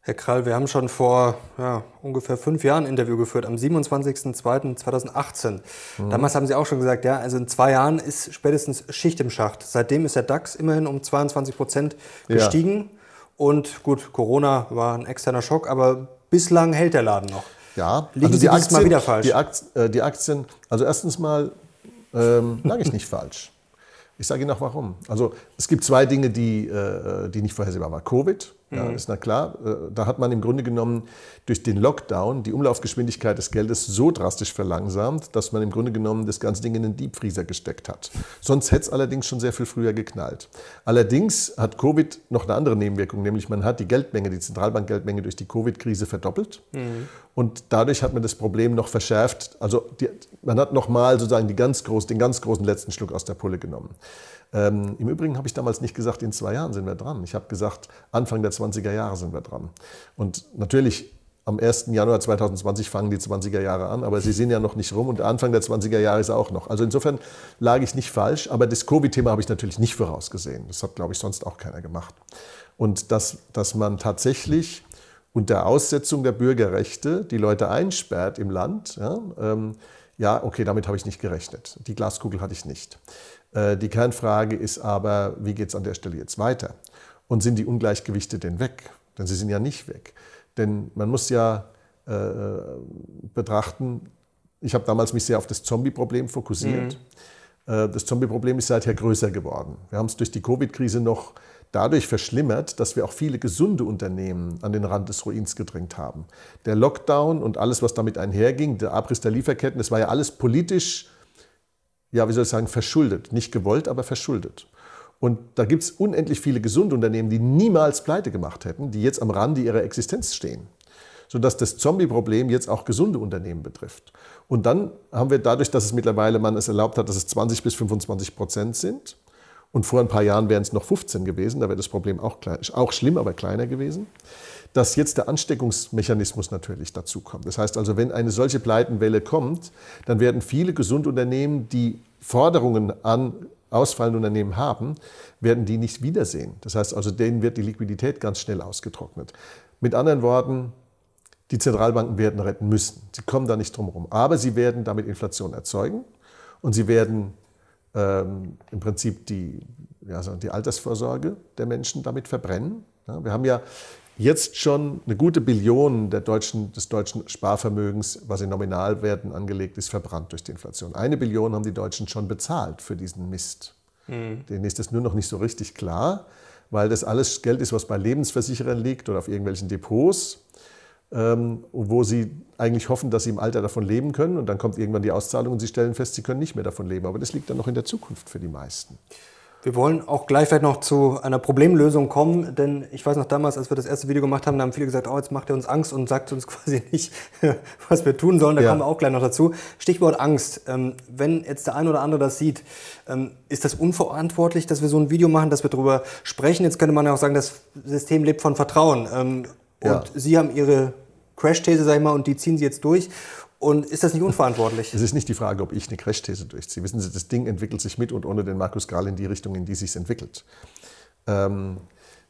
Herr Krall, wir haben schon vor ja, ungefähr fünf Jahren ein Interview geführt, am 27.02.2018. Mhm. Damals haben Sie auch schon gesagt, ja, also in zwei Jahren ist spätestens Schicht im Schacht. Seitdem ist der DAX immerhin um 22 Prozent gestiegen. Ja. Und gut, Corona war ein externer Schock, aber bislang hält der Laden noch. Ja, Liegen also Sie die Aktien, mal wieder falsch? Die, Aktien, äh, die Aktien also erstens mal ähm, lag ich nicht falsch. Ich sage Ihnen auch warum. Also es gibt zwei Dinge, die, äh, die nicht vorhersehbar waren. Covid ja, mhm. ist na klar, äh, da hat man im Grunde genommen durch den Lockdown die Umlaufgeschwindigkeit des Geldes so drastisch verlangsamt, dass man im Grunde genommen das ganze Ding in den Deepfreezer gesteckt hat. Sonst hätte es allerdings schon sehr viel früher geknallt. Allerdings hat Covid noch eine andere Nebenwirkung, nämlich man hat die Geldmenge, die Zentralbankgeldmenge durch die Covid-Krise verdoppelt. Mhm. Und dadurch hat man das Problem noch verschärft. Also die, man hat nochmal sozusagen ganz groß, den ganz großen letzten Schluck aus der Pulle genommen. Ähm, Im Übrigen habe ich damals nicht gesagt, in zwei Jahren sind wir dran. Ich habe gesagt, Anfang der 20er Jahre sind wir dran. Und natürlich am 1. Januar 2020 fangen die 20er Jahre an, aber sie sind ja noch nicht rum und Anfang der 20er Jahre ist er auch noch. Also insofern lag ich nicht falsch, aber das Covid-Thema habe ich natürlich nicht vorausgesehen. Das hat, glaube ich, sonst auch keiner gemacht. Und dass, dass man tatsächlich unter Aussetzung der Bürgerrechte die Leute einsperrt im Land, ja, ähm, ja okay, damit habe ich nicht gerechnet. Die Glaskugel hatte ich nicht. Äh, die Kernfrage ist aber, wie geht es an der Stelle jetzt weiter? Und sind die Ungleichgewichte denn weg? Denn sie sind ja nicht weg. Denn man muss ja äh, äh betrachten, ich habe damals mich sehr auf das Zombie-Problem fokussiert. Mhm. Äh, das Zombie-Problem ist seither größer geworden. Wir haben es durch die Covid-Krise noch dadurch verschlimmert, dass wir auch viele gesunde Unternehmen an den Rand des Ruins gedrängt haben. Der Lockdown und alles, was damit einherging, der Abriss der Lieferketten, das war ja alles politisch ja, wie soll ich sagen, verschuldet. Nicht gewollt, aber verschuldet. Und da gibt es unendlich viele gesunde Unternehmen, die niemals pleite gemacht hätten, die jetzt am Rande ihrer Existenz stehen. Sodass das Zombie-Problem jetzt auch gesunde Unternehmen betrifft. Und dann haben wir dadurch, dass es mittlerweile man es erlaubt hat, dass es 20 bis 25 Prozent sind. Und vor ein paar Jahren wären es noch 15 gewesen, da wäre das Problem auch, klein, auch schlimm, aber kleiner gewesen dass jetzt der Ansteckungsmechanismus natürlich dazukommt. Das heißt also, wenn eine solche Pleitenwelle kommt, dann werden viele Gesundunternehmen, die Forderungen an ausfallende Unternehmen haben, werden die nicht wiedersehen. Das heißt also, denen wird die Liquidität ganz schnell ausgetrocknet. Mit anderen Worten, die Zentralbanken werden retten müssen. Sie kommen da nicht drum herum. Aber sie werden damit Inflation erzeugen und sie werden ähm, im Prinzip die, ja, die Altersvorsorge der Menschen damit verbrennen. Ja, wir haben ja jetzt schon eine gute Billion deutschen, des deutschen Sparvermögens, was in Nominalwerten angelegt ist, verbrannt durch die Inflation. Eine Billion haben die Deutschen schon bezahlt für diesen Mist. Mhm. Denen ist das nur noch nicht so richtig klar, weil das alles Geld ist, was bei Lebensversicherern liegt oder auf irgendwelchen Depots, ähm, wo sie eigentlich hoffen, dass sie im Alter davon leben können. Und dann kommt irgendwann die Auszahlung und sie stellen fest, sie können nicht mehr davon leben. Aber das liegt dann noch in der Zukunft für die meisten. Wir wollen auch gleich vielleicht noch zu einer Problemlösung kommen, denn ich weiß noch damals, als wir das erste Video gemacht haben, da haben viele gesagt, oh, jetzt macht er uns Angst und sagt uns [LAUGHS] quasi nicht, [LAUGHS] was wir tun sollen. Da ja. kommen wir auch gleich noch dazu. Stichwort Angst. Ähm, wenn jetzt der ein oder andere das sieht, ähm, ist das unverantwortlich, dass wir so ein Video machen, dass wir darüber sprechen? Jetzt könnte man ja auch sagen, das System lebt von Vertrauen. Ähm, und ja. Sie haben Ihre Crash-These, sag ich mal, und die ziehen Sie jetzt durch und ist das nicht unverantwortlich? Es ist nicht die Frage, ob ich eine Crash-These durchziehe. Wissen Sie, das Ding entwickelt sich mit und ohne den Markus Gral in die Richtung, in die sich entwickelt. Ähm,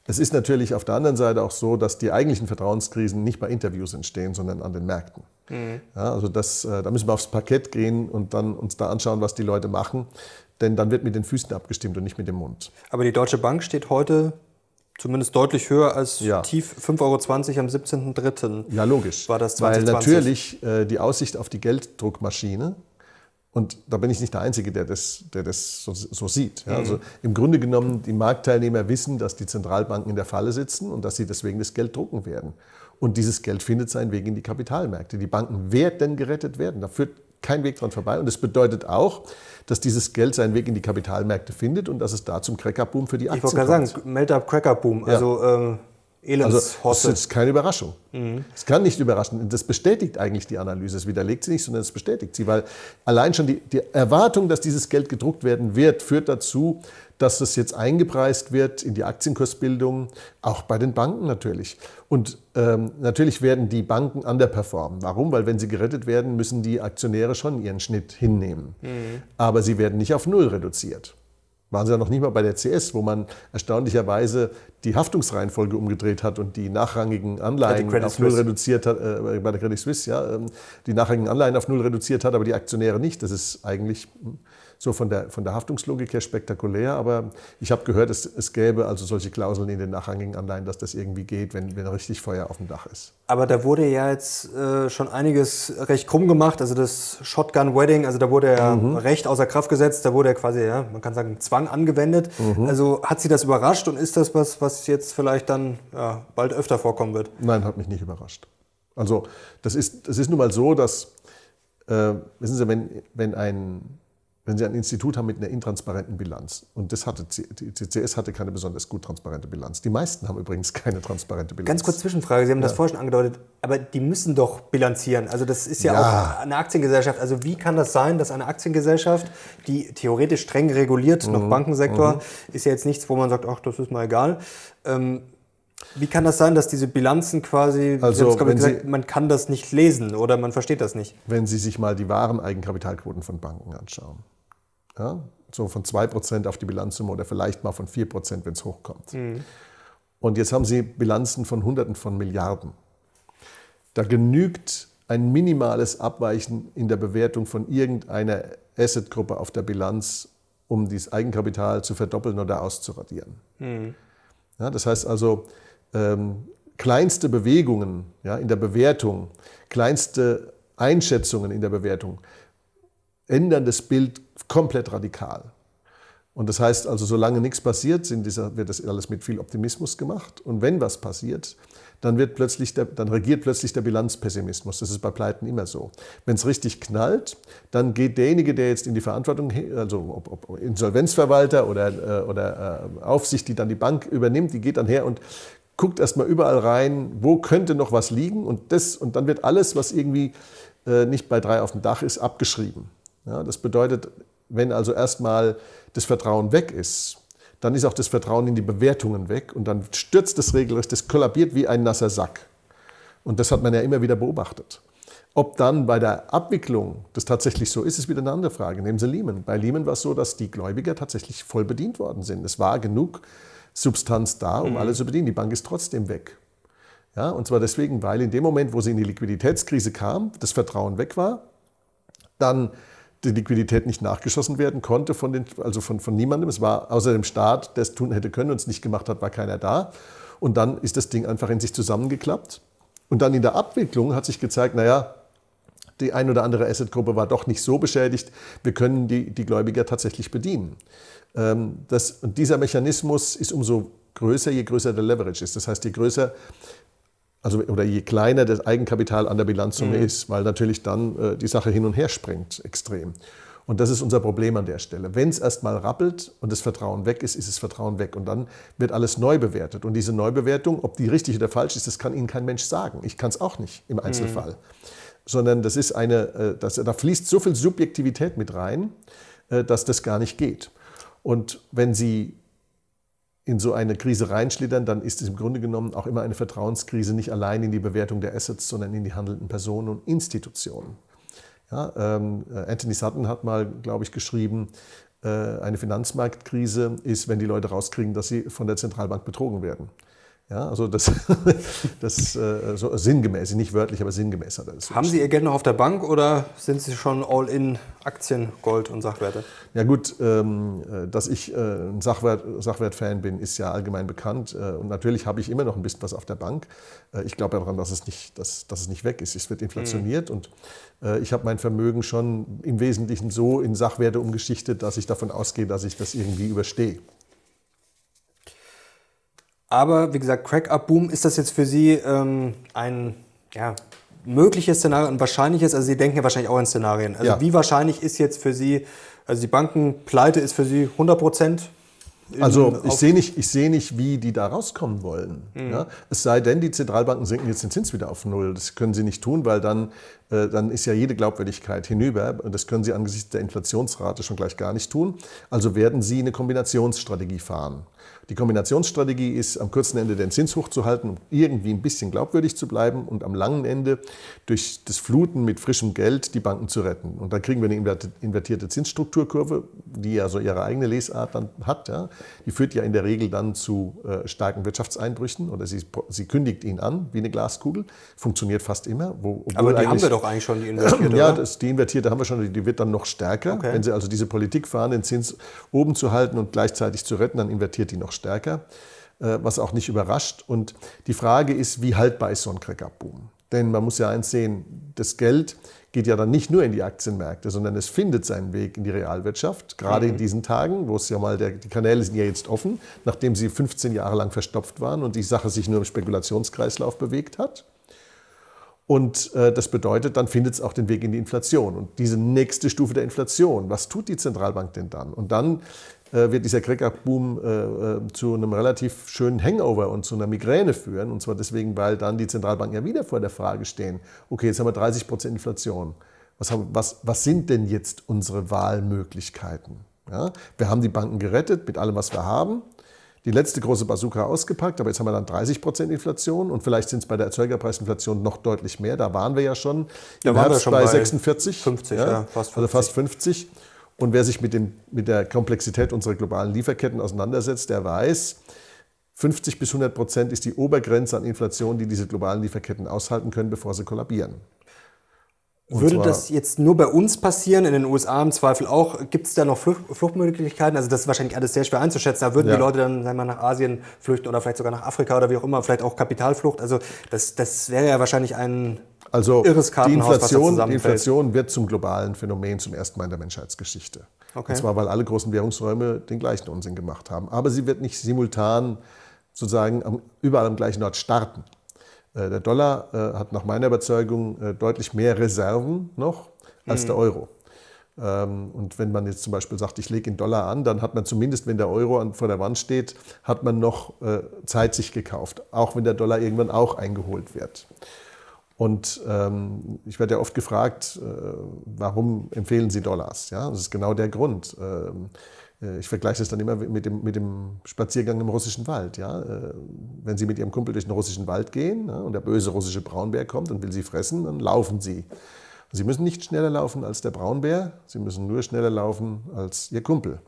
es ist natürlich auf der anderen Seite auch so, dass die eigentlichen Vertrauenskrisen nicht bei Interviews entstehen, sondern an den Märkten. Mhm. Ja, also das, äh, da müssen wir aufs Parkett gehen und dann uns da anschauen, was die Leute machen. Denn dann wird mit den Füßen abgestimmt und nicht mit dem Mund. Aber die Deutsche Bank steht heute Zumindest deutlich höher als ja. tief 5,20 Euro am 17.03. Ja, logisch. War das 2020. Weil natürlich äh, die Aussicht auf die Gelddruckmaschine, und da bin ich nicht der Einzige, der das, der das so, so sieht. Ja, mhm. also im Grunde genommen, die Marktteilnehmer wissen, dass die Zentralbanken in der Falle sitzen und dass sie deswegen das Geld drucken werden. Und dieses Geld findet seinen Weg in die Kapitalmärkte. Die Banken werden gerettet werden. Da führt kein Weg dran vorbei. Und das bedeutet auch, dass dieses Geld seinen Weg in die Kapitalmärkte findet und dass es da zum Crackerboom für die Aktien kommt. Ich wollte gerade sagen, Melt-up-Crackerboom, also ähm, Elendshosse. Also, das ist keine Überraschung. Mhm. Das kann nicht überraschen. Das bestätigt eigentlich die Analyse. Es widerlegt sie nicht, sondern es bestätigt sie, weil allein schon die, die Erwartung, dass dieses Geld gedruckt werden wird, führt dazu, dass das jetzt eingepreist wird in die Aktienkursbildung, auch bei den Banken natürlich. Und ähm, natürlich werden die Banken underperformen. Warum? Weil wenn sie gerettet werden, müssen die Aktionäre schon ihren Schnitt hinnehmen. Mhm. Aber sie werden nicht auf Null reduziert. Waren sie ja noch nicht mal bei der CS, wo man erstaunlicherweise die Haftungsreihenfolge umgedreht hat und die nachrangigen Anleihen ja, auf null reduziert hat, äh, bei der Credit Suisse, ja, ähm, die nachrangigen Anleihen auf null reduziert hat, aber die Aktionäre nicht. Das ist eigentlich hm, so von der, von der Haftungslogik her spektakulär, aber ich habe gehört, es, es gäbe also solche Klauseln in den nachrangigen Anleihen, dass das irgendwie geht, wenn, wenn richtig Feuer auf dem Dach ist. Aber da wurde ja jetzt äh, schon einiges recht krumm gemacht, also das Shotgun Wedding, also da wurde ja mhm. Recht außer Kraft gesetzt, da wurde ja quasi, ja, man kann sagen, Zwang angewendet. Mhm. Also hat Sie das überrascht und ist das was, was was jetzt vielleicht dann ja, bald öfter vorkommen wird. Nein, hat mich nicht überrascht. Also das ist, das ist nun mal so, dass, äh, wissen Sie, wenn, wenn ein wenn Sie ein Institut haben mit einer intransparenten Bilanz, und das hatte, die CCS hatte keine besonders gut transparente Bilanz. Die meisten haben übrigens keine transparente Bilanz. Ganz kurz Zwischenfrage, Sie haben ja. das vorher schon angedeutet, aber die müssen doch bilanzieren. Also das ist ja, ja, auch eine Aktiengesellschaft. Also wie kann das sein, dass eine Aktiengesellschaft, die theoretisch streng reguliert, mhm. noch Bankensektor, mhm. ist ja jetzt nichts, wo man sagt, ach, das ist mal egal. Ähm, wie kann das sein, dass diese Bilanzen quasi, also, ich, gesagt, Sie, man kann das nicht lesen oder man versteht das nicht? Wenn Sie sich mal die wahren Eigenkapitalquoten von Banken anschauen, ja? So von 2% auf die Bilanzsumme oder vielleicht mal von 4%, wenn es hochkommt. Mhm. Und jetzt haben sie Bilanzen von Hunderten von Milliarden. Da genügt ein minimales Abweichen in der Bewertung von irgendeiner Assetgruppe auf der Bilanz, um dieses Eigenkapital zu verdoppeln oder auszuradieren. Mhm. Ja, das heißt also, ähm, kleinste Bewegungen ja, in der Bewertung, kleinste Einschätzungen in der Bewertung ändern das Bild komplett radikal. Und das heißt also, solange nichts passiert, dieser, wird das alles mit viel Optimismus gemacht. Und wenn was passiert, dann, wird plötzlich der, dann regiert plötzlich der Bilanzpessimismus. Das ist bei Pleiten immer so. Wenn es richtig knallt, dann geht derjenige, der jetzt in die Verantwortung, also ob, ob Insolvenzverwalter oder, äh, oder äh, Aufsicht, die dann die Bank übernimmt, die geht dann her und guckt erstmal überall rein, wo könnte noch was liegen. Und, das, und dann wird alles, was irgendwie äh, nicht bei drei auf dem Dach ist, abgeschrieben. Ja, das bedeutet, wenn also erstmal das Vertrauen weg ist, dann ist auch das Vertrauen in die Bewertungen weg und dann stürzt das regelrecht, das kollabiert wie ein nasser Sack. Und das hat man ja immer wieder beobachtet. Ob dann bei der Abwicklung das tatsächlich so ist, ist wieder eine andere Frage. Nehmen Sie Lehman. Bei Lehman war es so, dass die Gläubiger tatsächlich voll bedient worden sind. Es war genug Substanz da, um mhm. alles zu bedienen. Die Bank ist trotzdem weg. Ja, und zwar deswegen, weil in dem Moment, wo sie in die Liquiditätskrise kam, das Vertrauen weg war, dann die Liquidität nicht nachgeschossen werden konnte von, den, also von, von niemandem. Es war außer dem Staat, der es tun hätte können und es nicht gemacht hat, war keiner da. Und dann ist das Ding einfach in sich zusammengeklappt. Und dann in der Abwicklung hat sich gezeigt, naja, die ein oder andere Assetgruppe war doch nicht so beschädigt, wir können die, die Gläubiger tatsächlich bedienen. Ähm, das, und dieser Mechanismus ist umso größer, je größer der Leverage ist. Das heißt, je größer also oder je kleiner das Eigenkapital an der Bilanzsumme mhm. ist, weil natürlich dann äh, die Sache hin und her springt extrem. Und das ist unser Problem an der Stelle. Wenn es erstmal rappelt und das Vertrauen weg ist, ist das Vertrauen weg. Und dann wird alles neu bewertet. Und diese Neubewertung, ob die richtig oder falsch ist, das kann Ihnen kein Mensch sagen. Ich kann es auch nicht im Einzelfall. Mhm. Sondern das ist eine, äh, das, da fließt so viel Subjektivität mit rein, äh, dass das gar nicht geht. Und wenn Sie in so eine Krise reinschlittern, dann ist es im Grunde genommen auch immer eine Vertrauenskrise, nicht allein in die Bewertung der Assets, sondern in die handelnden Personen und Institutionen. Ja, ähm, äh, Anthony Sutton hat mal, glaube ich, geschrieben, äh, eine Finanzmarktkrise ist, wenn die Leute rauskriegen, dass sie von der Zentralbank betrogen werden. Ja, also das, [LAUGHS] das äh, so sinngemäß, nicht wörtlich, aber sinngemäß hat er das. Haben Sie Ihr Geld noch auf der Bank oder sind Sie schon all in Aktien, Gold und Sachwerte? Ja gut, ähm, äh, dass ich äh, ein Sachwert, Sachwert-Fan bin, ist ja allgemein bekannt. Äh, und natürlich habe ich immer noch ein bisschen was auf der Bank. Äh, ich glaube ja daran, dass es, nicht, dass, dass es nicht weg ist. Es wird inflationiert mhm. und ich habe mein Vermögen schon im Wesentlichen so in Sachwerte umgeschichtet, dass ich davon ausgehe, dass ich das irgendwie überstehe. Aber wie gesagt, Crack-Up-Boom, ist das jetzt für Sie ähm, ein ja, mögliches Szenario, ein wahrscheinliches? Also Sie denken ja wahrscheinlich auch an Szenarien. Also ja. wie wahrscheinlich ist jetzt für Sie, also die Bankenpleite ist für Sie 100 Prozent also ich sehe nicht, ich sehe nicht, wie die da rauskommen wollen. Mhm. Ja? Ne? Es sei denn, die Zentralbanken senken jetzt den Zins wieder auf Null. Das können sie nicht tun, weil dann, äh, dann ist ja jede Glaubwürdigkeit hinüber. Und das können sie angesichts der Inflationsrate schon gleich gar nicht tun. Also werden sie eine Kombinationsstrategie fahren. Die Kombinationsstrategie ist, am kurzen Ende den Zins hochzuhalten, um irgendwie ein bisschen glaubwürdig zu bleiben und am langen Ende durch das Fluten mit frischem Geld die Banken zu retten. Und dann kriegen wir eine invertierte Zinsstrukturkurve, die ja so ihre eigene Lesart dann hat. Ja die führt ja in der Regel dann zu äh, starken Wirtschaftseinbrüchen oder sie, sie kündigt ihn an wie eine Glaskugel. Funktioniert fast immer. Wo, Aber die haben wir doch eigentlich schon, die invertierte. [CLEARS THROAT] ja, das, die invertierte haben wir schon, die wird dann noch stärker. Okay. Wenn sie also diese Politik fahren, den Zins oben zu halten und gleichzeitig zu retten, dann invertiert die noch stärker, äh, was auch nicht überrascht. Und die Frage ist, wie haltbar ist so ein Crack-Up-Boom? Denn man muss ja eins sehen, das Geld, geht ja dann nicht nur in die Aktienmärkte, sondern es findet seinen Weg in die Realwirtschaft, gerade mhm. in diesen Tagen, wo es ja mal, der, die Kanäle sind ja jetzt offen, nachdem sie 15 Jahre lang verstopft waren und die Sache sich nur im Spekulationskreislauf bewegt hat. Und äh, das bedeutet, dann findet es auch den Weg in die Inflation. Und diese nächste Stufe der Inflation, was tut die Zentralbank denn dann? Und dann äh, wird dieser Crack-Up-Boom äh, äh, zu einem relativ schönen Hangover und zu einer Migräne führen. Und zwar deswegen, weil dann die Zentralbanken ja wieder vor der Frage stehen, okay, jetzt haben wir 30 Inflation. Was, haben, was, was sind denn jetzt unsere Wahlmöglichkeiten? Ja, wir haben die Banken gerettet mit allem, was wir haben. Die letzte große Bazooka ausgepackt, aber jetzt haben wir dann 30 Inflation und vielleicht sind es bei der Erzeugerpreisinflation noch deutlich mehr. Da waren wir ja schon. Da waren wir schon bei 46. 50, ja, ja, fast 50. Also fast 50. Und wer sich mit, dem, mit der Komplexität unserer globalen Lieferketten auseinandersetzt, der weiß, 50 bis 100 Prozent ist die Obergrenze an Inflation, die diese globalen Lieferketten aushalten können, bevor sie kollabieren. Und Würde das jetzt nur bei uns passieren, in den USA im Zweifel auch? Gibt es da noch Flucht, Fluchtmöglichkeiten? Also das ist wahrscheinlich alles sehr schwer einzuschätzen. Da würden ja. die Leute dann sagen wir, nach Asien flüchten oder vielleicht sogar nach Afrika oder wie auch immer, vielleicht auch Kapitalflucht. Also das, das wäre ja wahrscheinlich ein also Irres die Inflation, die Inflation wird zum globalen Phänomen zum ersten Mal in der Menschheitsgeschichte. Okay. Und zwar, weil alle großen Währungsräume den gleichen Unsinn gemacht haben. Aber sie wird nicht simultan sozusagen überall am gleichen Ort starten. Äh, der Dollar äh, hat nach meiner Überzeugung äh, deutlich mehr Reserven noch als der mhm. Euro. Ähm, und wenn man jetzt zum Beispiel sagt, ich lege in Dollar an, dann hat man zumindest, wenn der Euro vor der Wand steht, hat man noch Zeit sich gekauft, auch wenn der Dollar irgendwann auch eingeholt wird. Und ähm, ich werde ja oft gefragt, äh, warum empfehlen Sie Dollars? Ja, das ist genau der Grund. Ähm, äh, ich vergleiche das dann immer mit dem, mit dem Spaziergang im russischen Wald. Ja? Äh, wenn Sie mit Ihrem Kumpel durch den russischen Wald gehen ja, ne, und der böse russische Braunbär kommt und will Sie fressen, dann laufen Sie. Sie müssen nicht schneller laufen als der Braunbär, Sie müssen nur schneller laufen als Ihr Kumpel.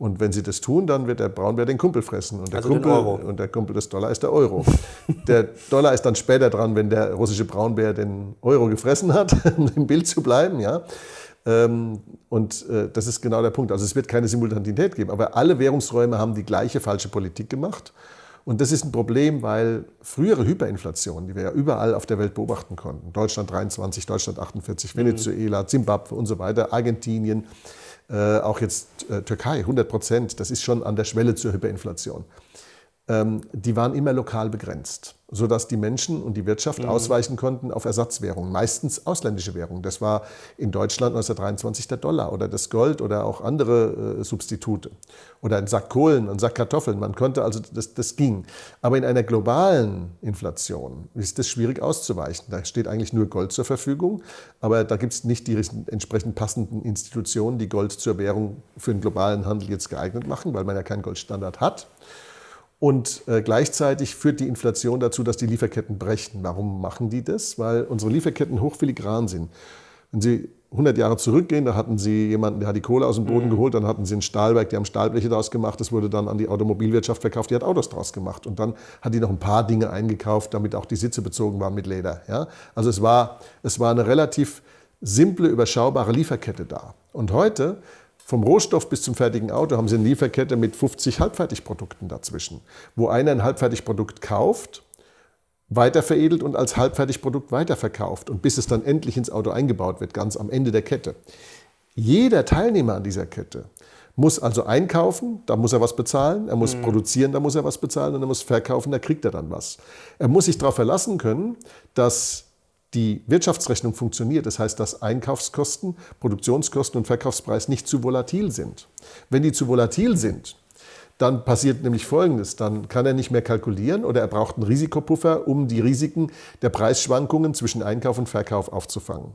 Und wenn sie das tun, dann wird der Braunbär den Kumpel fressen. Und der, also Kumpel, und der Kumpel des Dollar ist der Euro. [LAUGHS] der Dollar ist dann später dran, wenn der russische Braunbär den Euro gefressen hat, [LAUGHS] um im Bild zu bleiben. Ja? Ähm, und äh, das ist genau der Punkt. Also es wird keine Simultanität geben. Aber alle Währungsräume haben die gleiche falsche Politik gemacht. Und das ist ein Problem, weil frühere Hyperinflationen, die wir ja überall auf der Welt beobachten konnten, Deutschland 23, Deutschland 48, mhm. Venezuela, Zimbabwe und so weiter, Argentinien, äh, auch jetzt äh, Türkei, 100 Prozent, das ist schon an der Schwelle zur Hyperinflation. Ähm, die waren immer lokal begrenzt, sodass die Menschen und die Wirtschaft mhm. ausweichen konnten auf Ersatzwährungen, meistens ausländische Währungen. Das war in Deutschland 1923 der Dollar oder das Gold oder auch andere äh, Substitute oder ein Sack Kohlen, ein Sack Kartoffeln. Man konnte also, das, das ging. Aber in einer globalen Inflation ist es schwierig auszuweichen. Da steht eigentlich nur Gold zur Verfügung, aber da gibt es nicht die entsprechend passenden Institutionen, die Gold zur Währung für den globalen Handel jetzt geeignet machen, weil man ja keinen Goldstandard hat. Und äh, gleichzeitig führt die Inflation dazu, dass die Lieferketten brechen. Warum machen die das? Weil unsere Lieferketten hochfiligran sind. Wenn Sie 100 Jahre zurückgehen, da hatten Sie jemanden, der hat die Kohle aus dem Boden mhm. geholt, dann hatten Sie ein Stahlwerk, die haben Stahlbleche daraus gemacht, das wurde dann an die Automobilwirtschaft verkauft, die hat Autos daraus gemacht. Und dann hat die noch ein paar Dinge eingekauft, damit auch die Sitze bezogen waren mit Leder. Ja? Also es war, es war eine relativ simple, überschaubare Lieferkette da. Und heute vom Rohstoff bis zum fertigen Auto haben Sie eine Lieferkette mit 50 Halbfertigprodukten dazwischen, wo einer ein Halbfertigprodukt kauft, weiterveredelt und als Halbfertigprodukt weiterverkauft und bis es dann endlich ins Auto eingebaut wird, ganz am Ende der Kette. Jeder Teilnehmer an dieser Kette muss also einkaufen, da muss er was bezahlen, er muss mhm. produzieren, da muss er was bezahlen und er muss verkaufen, da kriegt er dann was. Er muss sich darauf verlassen können, dass die Wirtschaftsrechnung funktioniert. Das heißt, dass Einkaufskosten, Produktionskosten und Verkaufspreis nicht zu volatil sind. Wenn die zu volatil sind, dann passiert nämlich Folgendes. Dann kann er nicht mehr kalkulieren oder er braucht einen Risikopuffer, um die Risiken der Preisschwankungen zwischen Einkauf und Verkauf aufzufangen.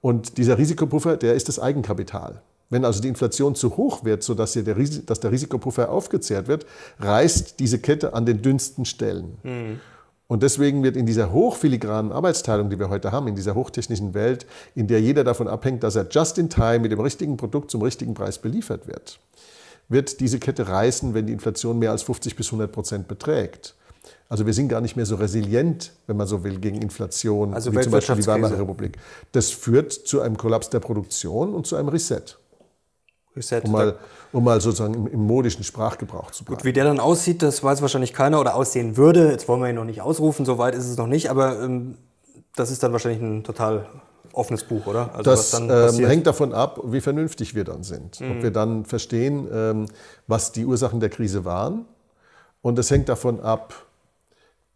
Und dieser Risikopuffer, der ist das Eigenkapital. Wenn also die Inflation zu hoch wird, sodass hier der, dass der Risikopuffer aufgezehrt wird, reißt diese Kette an den dünnsten Stellen. Mhm. Und deswegen wird in dieser hochfiligranen Arbeitsteilung, die wir heute haben, in dieser hochtechnischen Welt, in der jeder davon abhängt, dass er just in time mit dem richtigen Produkt zum richtigen Preis beliefert wird, wird diese Kette reißen, wenn die Inflation mehr als 50 bis 100 Prozent beträgt. Also wir sind gar nicht mehr so resilient, wenn man so will, gegen Inflation, also wie zum Beispiel die Weimarer Republik. Das führt zu einem Kollaps der Produktion und zu einem Reset. Um mal, um mal, sozusagen im, im, modischen Sprachgebrauch zu bleiben. Gut, wie der dann aussieht, das weiß wahrscheinlich keiner oder aussehen würde. Jetzt wollen wir ihn noch nicht ausrufen, so weit ist es noch nicht, aber ähm, das ist dann wahrscheinlich ein total offenes Buch, oder? Also das ähm, hängt davon ab, wie vernünftig wir dann sind. Mhm. Ob wir dann verstehen, ähm, was die Ursachen der Krise waren. Und es hängt davon ab,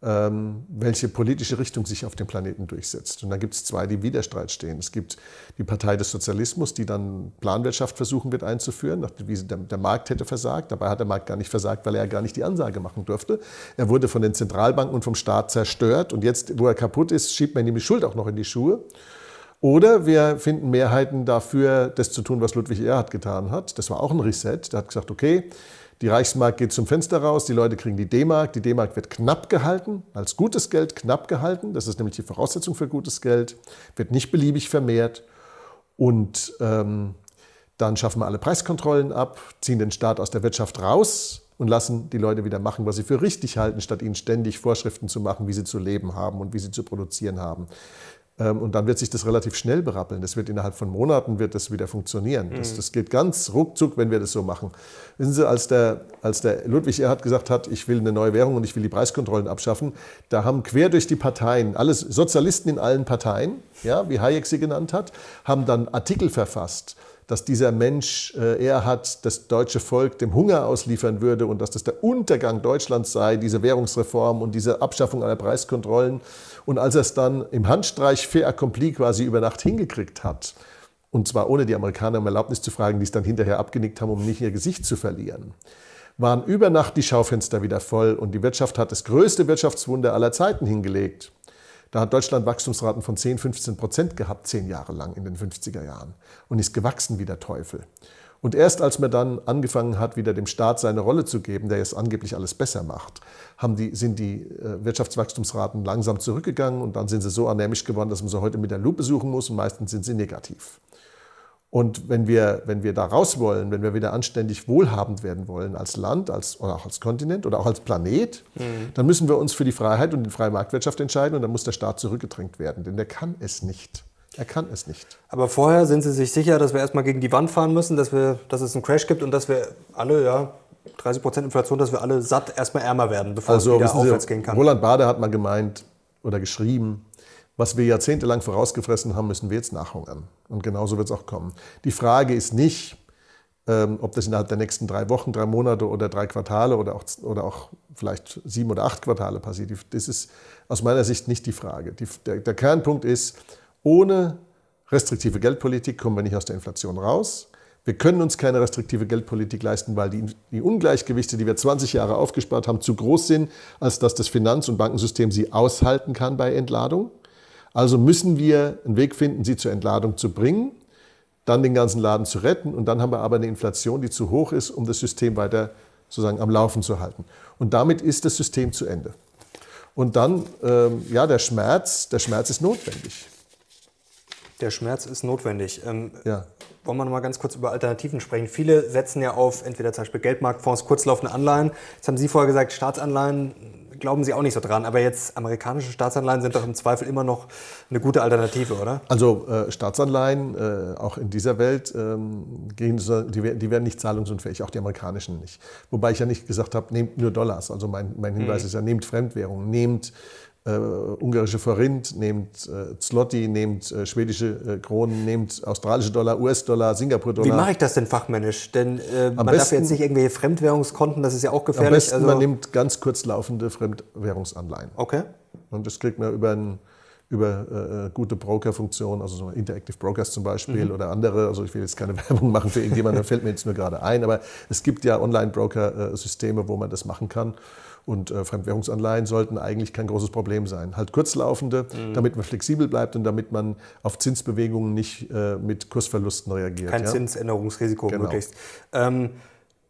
ähm, welche politische Richtung sich auf dem Planeten durchsetzt. Und da gibt es zwei, die Widerstreit stehen. Es gibt die Partei des Sozialismus, die dann Planwirtschaft versuchen wird einzuführen, wie der, Markt hätte versagt. Dabei hat der Markt gar nicht versagt, weil er ja gar nicht die Ansage machen durfte. Er wurde von den Zentralbanken und vom Staat zerstört. Und jetzt, wo er kaputt ist, schiebt man ihm die Schuld auch noch in die Schuhe. Oder wir finden Mehrheiten dafür, das zu tun, was Ludwig Erhard getan hat. Das war auch ein Reset. Der hat gesagt, okay, die Reichsmark geht zum Fenster raus, die Leute kriegen die D-Mark, die D-Mark wird knapp gehalten, als gutes Geld knapp gehalten, das ist nämlich die Voraussetzung für gutes Geld, wird nicht beliebig vermehrt und ähm, dann schaffen wir alle Preiskontrollen ab, ziehen den Staat aus der Wirtschaft raus und lassen die Leute wieder machen, was sie für richtig halten, statt ihnen ständig Vorschriften zu machen, wie sie zu leben haben und wie sie zu produzieren haben. Ähm, und dann wird sich das relativ schnell berappeln. Das wird innerhalb von Monaten wird das wieder funktionieren. Das, mhm. das, geht ganz ruckzuck, wenn wir das so machen. Wissen Sie, als der, als der Ludwig Erhard gesagt hat, ich will eine neue Währung und ich will die Preiskontrollen abschaffen, da haben quer durch die Parteien, alles Sozialisten in allen Parteien, ja, wie Hayek sie genannt hat, haben dann Artikel verfasst dass dieser Mensch äh, hat das deutsche Volk dem Hunger ausliefern würde und dass das der Untergang Deutschlands sei, diese Währungsreform und diese Abschaffung aller Preiskontrollen. Und als er es dann im Handstreich fair accompli quasi über Nacht hingekriegt hat, und zwar ohne die Amerikaner um Erlaubnis zu fragen, die es dann hinterher abgenickt haben, um nicht ihr Gesicht zu verlieren, waren über Nacht die Schaufenster wieder voll und die Wirtschaft hat das größte Wirtschaftswunder aller Zeiten hingelegt. Da hat Deutschland Wachstumsraten von 10, 15 Prozent gehabt, zehn Jahre lang in den 50er Jahren und ist gewachsen wie der Teufel. Und erst als man dann angefangen hat, wieder dem Staat seine Rolle zu geben, der jetzt angeblich alles besser macht, die, sind die äh, Wirtschaftswachstumsraten langsam zurückgegangen und dann sind sie so anämisch geworden, dass man sie heute mit der Lupe suchen muss und meistens sind sie negativ. Und wenn wir, wenn wir da raus wollen, wenn wir wieder anständig wohlhabend werden wollen als Land als, oder auch als Kontinent oder auch als Planet, mhm. dann müssen wir uns für die Freiheit und die freie Marktwirtschaft entscheiden und dann muss der Staat zurückgedrängt werden, denn der kann es nicht. Er kann es nicht. Aber vorher sind Sie sich sicher, dass wir erstmal gegen die Wand fahren müssen, dass, wir, dass es einen Crash gibt und dass wir alle, ja, 30 Inflation, dass wir alle satt erstmal ärmer werden, bevor also, es wieder aufwärts Sie, gehen kann. Roland Bader hat mal gemeint oder geschrieben, was wir jahrzehntelang vorausgefressen haben, müssen wir jetzt nachhungern. Und genauso wird es auch kommen. Die Frage ist nicht, ähm, ob das innerhalb der nächsten drei Wochen, drei Monate oder drei Quartale oder auch, oder auch vielleicht sieben oder acht Quartale passiert. Das ist aus meiner Sicht nicht die Frage. Die, der, der Kernpunkt ist, ohne restriktive Geldpolitik kommen wir nicht aus der Inflation raus. Wir können uns keine restriktive Geldpolitik leisten, weil die, die, Ungleichgewichte, die wir 20 Jahre aufgespart haben, zu groß sind, als dass das Finanz- und Bankensystem sie aushalten kann bei Entladung. Also müssen wir einen Weg finden, sie zur Entladung zu bringen, dann den ganzen Laden zu retten und dann haben wir aber eine Inflation, die zu hoch ist, um das System weiter sozusagen am Laufen zu halten. Und damit ist das System zu Ende. Und dann, ähm, ja, der Schmerz, der Schmerz ist notwendig. Der Schmerz ist notwendig. Ähm, ja. Wollen wir noch mal ganz kurz über Alternativen sprechen? Viele setzen ja auf entweder zum Beispiel Geldmarktfonds, kurzlaufende Anleihen. Jetzt haben Sie vorher gesagt, Staatsanleihen glauben Sie auch nicht so dran. Aber jetzt amerikanische Staatsanleihen sind doch im Zweifel immer noch eine gute Alternative, oder? Also äh, Staatsanleihen, äh, auch in dieser Welt, ähm, gehen, die, die, werden nicht zahlungsunfähig, auch die amerikanischen nicht. Wobei ich ja nicht gesagt habe, nehmt nur Dollars. Also mein, mein Hinweis mhm. ist ja, nehmt Fremdwährungen, nehmt äh, ungarische Forint, nehmt äh, Zloty, nehmt äh, schwedische äh, Kronen, nehmt australische Dollar, US-Dollar, Singapur-Dollar. Wie mache ich das denn fachmännisch? Denn äh, man besten, darf jetzt nicht irgendwelche Fremdwährungskonten, das ist ja auch gefährlich. Am besten also man nimmt ganz kurz laufende Fremdwährungsanleihen. Okay. Und das kriegt man über, ein, über äh, gute Brokerfunktionen, also so Interactive Brokers zum Beispiel mhm. oder andere. Also ich will jetzt keine [LAUGHS] Werbung machen für irgendjemanden, da fällt mir jetzt nur gerade ein. Aber es gibt ja Online-Broker-Systeme, wo man das machen kann. Und äh, Fremdwährungsanleihen sollten eigentlich kein großes Problem sein. Halt kurzlaufende, mhm. damit man flexibel bleibt und damit man auf Zinsbewegungen nicht äh, mit Kursverlusten reagiert. Kein ja? Zinsänderungsrisiko genau. möglichst. Ähm,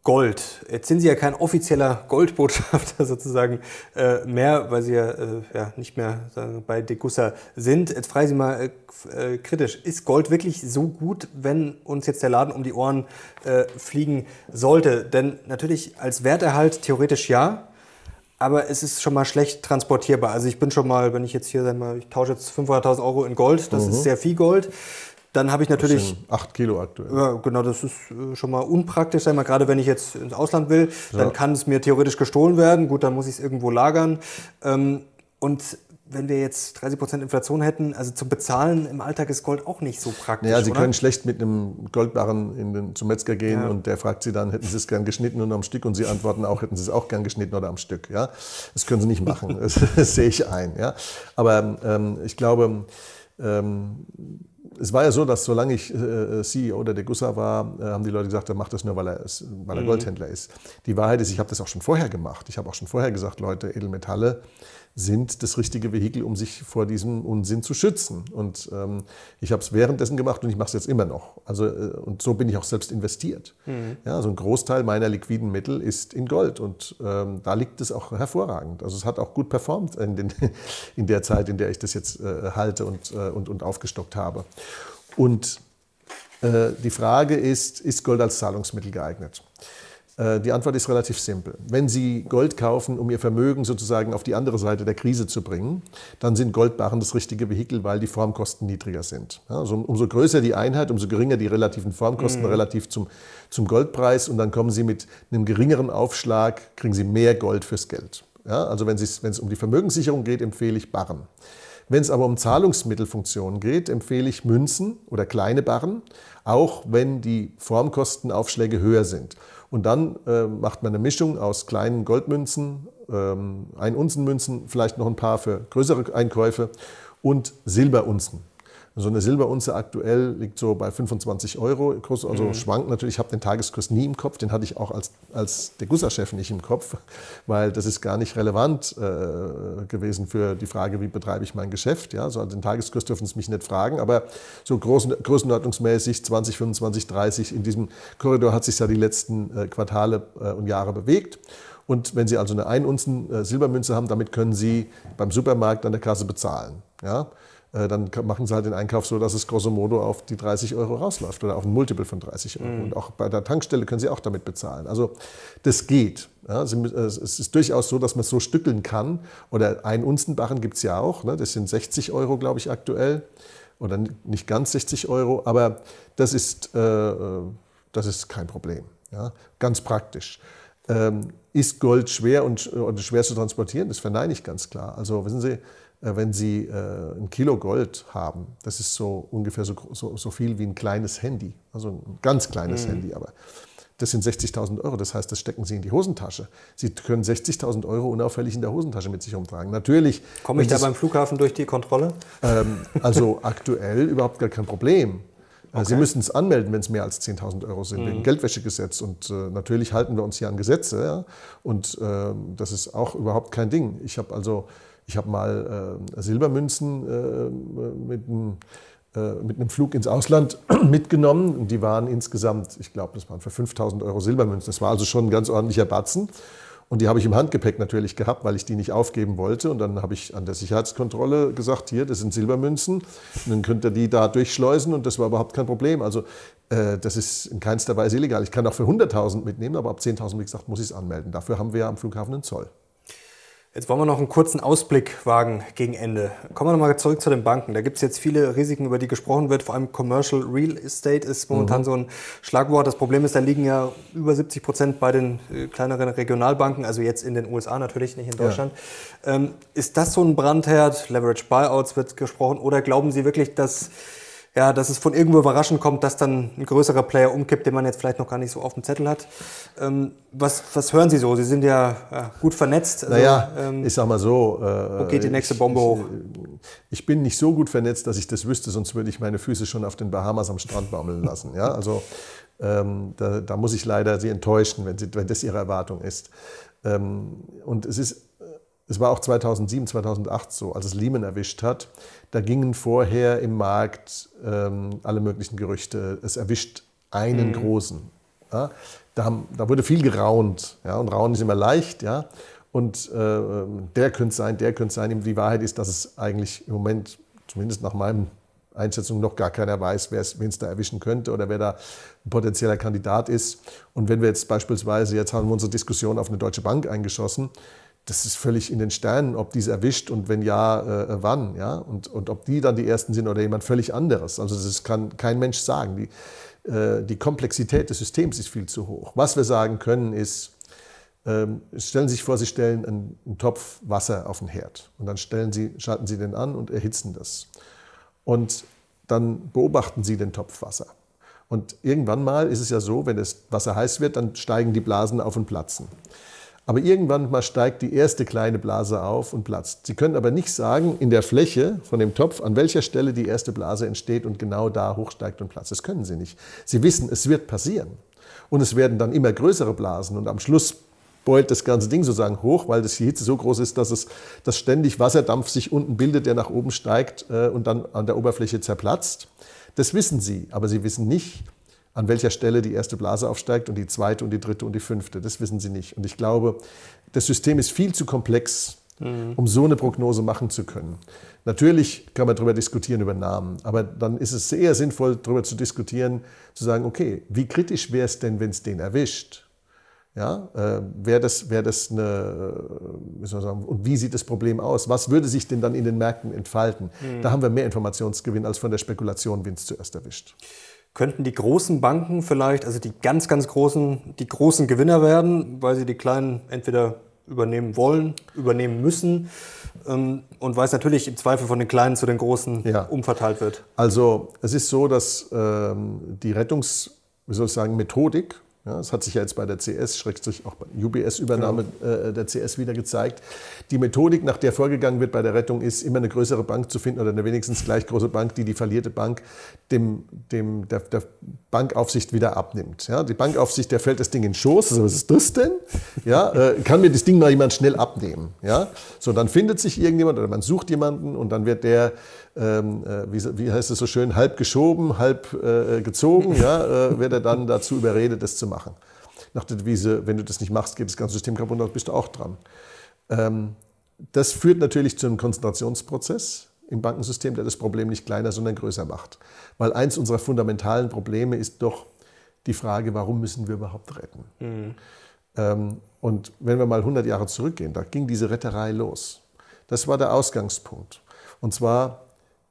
Gold. Jetzt sind Sie ja kein offizieller Goldbotschafter [LAUGHS] sozusagen äh, mehr, weil Sie ja, äh, ja nicht mehr sagen, bei Degussa sind. Jetzt frage ich Sie mal äh, äh, kritisch, ist Gold wirklich so gut, wenn uns jetzt der Laden um die Ohren äh, fliegen sollte? Denn natürlich als Werterhalt theoretisch ja, aber es ist schon mal schlecht transportierbar. Also ich bin schon mal, wenn ich jetzt hier, sag mal, ich tausche jetzt 500.000 Euro in Gold, das mhm. ist sehr viel Gold. Dann habe ich natürlich. 8 Kilo aktuell. Ja, genau, das ist äh, schon mal unpraktisch, sag mal, gerade wenn ich jetzt ins Ausland will, ja. dann kann es mir theoretisch gestohlen werden. Gut, dann muss ich es irgendwo lagern. Ähm, und wenn wir jetzt 30 Inflation hätten, also zum Bezahlen im Alltag ist Gold auch nicht so praktisch. Ja, Sie oder? können schlecht mit einem Goldbarren in den, zum Metzger gehen ja. und der fragt Sie dann, hätten Sie es gern geschnitten oder am Stück? Und Sie antworten auch, hätten Sie es auch gern geschnitten oder am Stück. Ja, das können Sie nicht machen. [LAUGHS] das, das sehe ich ein. Ja, aber ähm, ich glaube. Ähm, es war ja so, dass solange ich äh, äh CEO der Degussa war, äh, haben die Leute gesagt, er macht das nur, weil er, ist, weil er mhm. Goldhändler ist. Die Wahrheit ist, ich habe das auch schon vorher gemacht. Ich habe auch schon vorher gesagt, Leute, Edelmetalle sind das richtige Vehikel, um sich vor diesem Unsinn zu schützen. Und ähm, ich habe es währenddessen gemacht und ich mache es jetzt immer noch. Also, äh, und so bin ich auch selbst investiert. Mhm. Ja, also ein Großteil meiner liquiden Mittel ist in Gold und ähm, da liegt es auch hervorragend. Also es hat auch gut performt in, den, [LAUGHS] in der Zeit, in der ich das jetzt äh, halte und, äh, und, und aufgestockt habe. Und äh, die Frage ist, ist Gold als Zahlungsmittel geeignet? Äh, die Antwort ist relativ simpel. Wenn Sie Gold kaufen, um Ihr Vermögen sozusagen auf die andere Seite der Krise zu bringen, dann sind Goldbarren das richtige Vehikel, weil die Formkosten niedriger sind. Also umso größer die Einheit, umso geringer die relativen Formkosten mhm. relativ zum, zum Goldpreis. Und dann kommen Sie mit einem geringeren Aufschlag, kriegen Sie mehr Gold fürs Geld. Ja, also wenn es um die Vermögenssicherung geht, empfehle ich Barren. Wenn es aber um Zahlungsmittelfunktionen geht, empfehle ich Münzen oder kleine Barren, auch wenn die Formkostenaufschläge höher sind. Und dann äh, macht man eine Mischung aus kleinen Goldmünzen, ähm, Ein-Unzen-Münzen, vielleicht noch ein paar für größere Einkäufe und Silberunzen. So eine Silberunze aktuell liegt so bei 25 Euro. Kurs, also mhm. schwankt natürlich. Ich habe den Tageskurs nie im Kopf. Den hatte ich auch als, als Degussa-Chef nicht im Kopf, [LAUGHS] weil das ist gar nicht relevant äh, gewesen für die Frage, wie betreibe ich mein Geschäft. Ja? So, also den Tageskurs dürfen Sie mich nicht fragen, aber so großen, größenordnungsmäßig 20, 25, 30 in diesem Korridor hat sich ja die letzten äh, Quartale äh, und Jahre bewegt. Und wenn Sie also eine einunzen äh, Silbermünze haben, damit können Sie beim Supermarkt an der Kasse bezahlen. Ja? Äh, dann machen sie halt den Einkauf so, dass es grosso modo auf die 30 Euro rausläuft oder auf ein Multiple von 30 Euro. Mhm. Und auch bei der Tankstelle können sie auch damit bezahlen. Also das geht. Ja, äh, es ist durchaus so, dass man so stückeln kann. Oder ein Unzenbarren gibt es ja auch. Ne? Das sind 60 Euro, glaube ich, aktuell. Oder nicht ganz 60 Euro. Aber das ist, äh, äh, das ist kein Problem. Ja? Ganz praktisch. Ähm, ist Gold schwer und, und schwer zu transportieren? Das verneine ich ganz klar. Also wissen Sie, äh, wenn Sie äh, ein Kilo Gold haben, das ist so ungefähr so, so, so viel wie ein kleines Handy, also ein ganz kleines mhm. Handy, aber das sind 60.000 Euro. Das heißt, das stecken Sie in die Hosentasche. Sie können 60.000 Euro unauffällig in der Hosentasche mit sich umtragen. Natürlich. Komme ich da beim Flughafen durch die Kontrolle? Ähm, also [LAUGHS] aktuell überhaupt gar kein Problem. Also okay. Sie müssen es anmelden, wenn es mehr als 10.000 Euro sind, mhm. wegen Geldwäschegesetz. Und äh, natürlich halten wir uns hier an Gesetze. Ja? Und äh, das ist auch überhaupt kein Ding. Ich habe also, ich habe mal äh, Silbermünzen äh, mit einem äh, mit einem Flug ins Ausland [CLEARS THROAT] mitgenommen. Und die waren insgesamt, ich glaube, das waren für 5000 Euro Silbermünzen. Das war also schon ein ganz ordentlicher Batzen. Und die habe ich im Handgepäck natürlich gehabt, weil ich die nicht aufgeben wollte. Und dann habe ich an der Sicherheitskontrolle gesagt, hier, das sind Silbermünzen. Und dann könnt ihr die da durchschleusen und das war überhaupt kein Problem. Also äh, das ist in keinster Weise illegal. Ich kann auch für 100.000 mitnehmen, aber ab 10.000, wie gesagt, muss ich es anmelden. Dafür haben wir ja am Flughafen einen Zoll. Jetzt wollen wir noch einen kurzen Ausblick wagen gegen Ende. Kommen wir nochmal zurück zu den Banken. Da gibt es jetzt viele Risiken, über die gesprochen wird. Vor allem Commercial Real Estate ist momentan mhm. so ein Schlagwort. Das Problem ist, da liegen ja über 70 Prozent bei den äh, kleineren Regionalbanken, also jetzt in den USA natürlich, nicht in Deutschland. Ja. Ähm, ist das so ein Brandherd? Leverage Buyouts wird gesprochen. Oder glauben Sie wirklich, dass ja, dass es von irgendwo überraschend kommt, dass dann ein größerer Player umkippt, den man jetzt vielleicht noch gar nicht so auf dem Zettel hat. Ähm, was, was hören Sie so? Sie sind ja, ja gut vernetzt. Also, naja, ähm, ich sag mal so. Äh, wo geht die nächste Bombe hoch? Ich bin nicht so gut vernetzt, dass ich das wüsste, sonst würde ich meine Füße schon auf den Bahamas am Strand baumeln lassen. Ja, also ähm, da, da, muss ich leider Sie enttäuschen, wenn, Sie, wenn das Ihre Erwartung ist. Ähm, und es ist es war auch 2007, 2008 so, als es Lehman erwischt hat, da gingen vorher im Markt ähm, alle möglichen Gerüchte. Es erwischt einen mhm. großen. Ja? Da, haben, da, wurde viel geraunt. Ja? Und Raunen ist immer leicht. Ja? Und äh, der könnte sein, der könnte sein. Die Wahrheit ist, dass es eigentlich im Moment, zumindest nach meinem Einschätzung noch gar keiner weiß, wen es da erwischen könnte oder wer da ein potenzieller Kandidat ist. Und wenn wir jetzt beispielsweise, jetzt haben wir unsere Diskussion auf eine Deutsche Bank eingeschossen, das ist völlig in den Sternen, ob dies erwischt und wenn ja, äh, äh, wann. Ja? Und, und ob die dann die Ersten sind oder jemand völlig anderes. Also das kann kein Mensch sagen. Die, äh, die Komplexität des Systems ist viel zu hoch. Was wir sagen können ist, ähm, stellen Sie sich vor, Sie stellen einen, einen, Topf Wasser auf den Herd und dann stellen Sie, schalten Sie den an und erhitzen das. Und dann beobachten Sie den Topf Wasser. Und irgendwann mal ist es ja so, wenn das Wasser heiß wird, dann steigen die Blasen auf und platzen. Aber irgendwann mal steigt die erste kleine Blase auf und platzt. Sie können aber nicht sagen, in der Fläche von dem Topf, an welcher Stelle die erste Blase entsteht und genau da hochsteigt und platzt. Das können Sie nicht. Sie wissen, es wird passieren. Und es werden dann immer größere Blasen und am Schluss beult das ganze Ding sozusagen hoch, weil das die Hitze so groß ist, dass, es, dass ständig Wasserdampf sich unten bildet, der nach oben steigt äh, und dann an der Oberfläche zerplatzt. Das wissen Sie, aber Sie wissen nicht, an welcher Stelle die erste Blase aufsteigt und die zweite und die dritte und die fünfte. Das wissen sie nicht. Und ich glaube, das System ist viel zu komplex, mhm. um so eine Prognose machen zu können. Natürlich kann man darüber diskutieren, über Namen, aber dann ist es sehr sinnvoll, darüber zu diskutieren, zu sagen, okay, wie kritisch wäre es denn, wenn es den erwischt? Ja, äh, wäre das, wär das eine, äh, wie soll sagen, und wie sieht das Problem aus? Was würde sich denn dann in den Märkten entfalten? Mhm. Da haben wir mehr Informationsgewinn als von der Spekulation, wenn es zuerst erwischt. Könnten die großen Banken vielleicht, also die ganz, ganz großen, die großen Gewinner werden, weil sie die kleinen entweder übernehmen wollen, übernehmen müssen ähm, und weil es natürlich im Zweifel von den Kleinen zu den Großen ja. umverteilt wird? Also es ist so, dass ähm, die Rettungs, wie soll ich sagen, Methodik ja, das hat sich ja jetzt bei der CS, schrägstrich auch bei UBS-Übernahme genau. äh, der CS wieder gezeigt. Die Methodik, nach der vorgegangen wird bei der Rettung, ist immer eine größere Bank zu finden oder eine wenigstens gleich große Bank, die die verlierte Bank dem, dem, der, der Bankaufsicht wieder abnimmt. Ja, die Bankaufsicht, der fällt das Ding in den Schoß, also was ist das denn? Ja, äh, kann mir das Ding mal jemand schnell abnehmen? Ja, so dann findet sich irgendjemand oder man sucht jemanden und dann wird der ähm, äh, wie, wie, heißt es so schön, halb geschoben, halb äh, gezogen, ja, äh, wird er dann [LAUGHS] dazu überredet, das zu machen. Nach der Devise, wenn du das nicht machst, geht das ganze System kaputt, dann bist du auch dran. Ähm, das führt natürlich zu einem Konzentrationsprozess im Bankensystem, der das Problem nicht kleiner, sondern größer macht. Weil eins unserer fundamentalen Probleme ist doch die Frage, warum müssen wir überhaupt retten? Mhm. Ähm, und wenn wir mal 100 Jahre zurückgehen, da ging diese Retterei los. Das war der Ausgangspunkt. Und zwar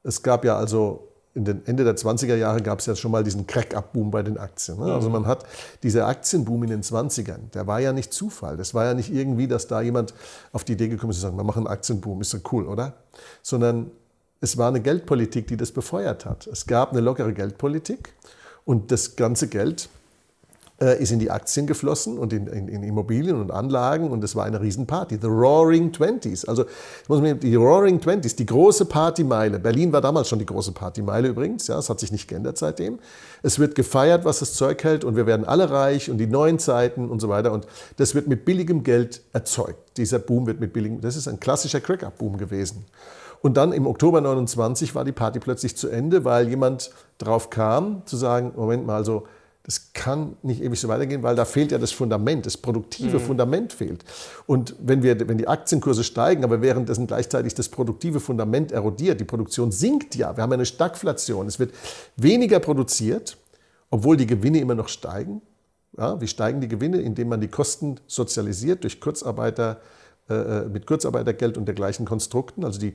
es gab ja also in den Ende der 20er Jahre gab es ja schon mal diesen Crack-Up-Boom bei den Aktien. Ne? Also man hat dieser Aktienboom in den 20ern, der war ja nicht Zufall. Das war ja nicht irgendwie, dass da jemand auf die Idee gekommen ist, zu sagen, wir machen einen Aktienboom, ist so cool, oder? Sondern es war eine Geldpolitik, die das befeuert hat. Es gab eine lockere Geldpolitik und das ganze Geld äh, ist in die Aktien geflossen und in, in, in, Immobilien und Anlagen und es war eine Riesenparty. The Roaring Twenties. Also ich muss man, die Roaring Twenties, die große Partymeile. Berlin war damals schon die große Partymeile übrigens, ja, es hat sich nicht geändert seitdem. Es wird gefeiert, was das Zeug hält und wir werden alle reich und die neuen Zeiten und so weiter und das wird mit billigem Geld erzeugt. Dieser Boom wird mit billigem, das ist ein klassischer Crack-Up-Boom gewesen. Und dann im Oktober 29 war die Party plötzlich zu Ende, weil jemand drauf kam zu sagen, Moment mal, also das kann nicht ewig so weitergehen, weil da fehlt ja das Fundament, das produktive mhm. Fundament fehlt. Und wenn, wir, wenn die Aktienkurse steigen, aber währenddessen gleichzeitig das produktive Fundament erodiert, die Produktion sinkt ja, wir haben eine Stagflation, es wird weniger produziert, obwohl die Gewinne immer noch steigen. Ja, wie steigen die Gewinne? Indem man die Kosten sozialisiert durch Kurzarbeiter, äh, äh, mit Kurzarbeitergeld und dergleichen Konstrukten. Also die,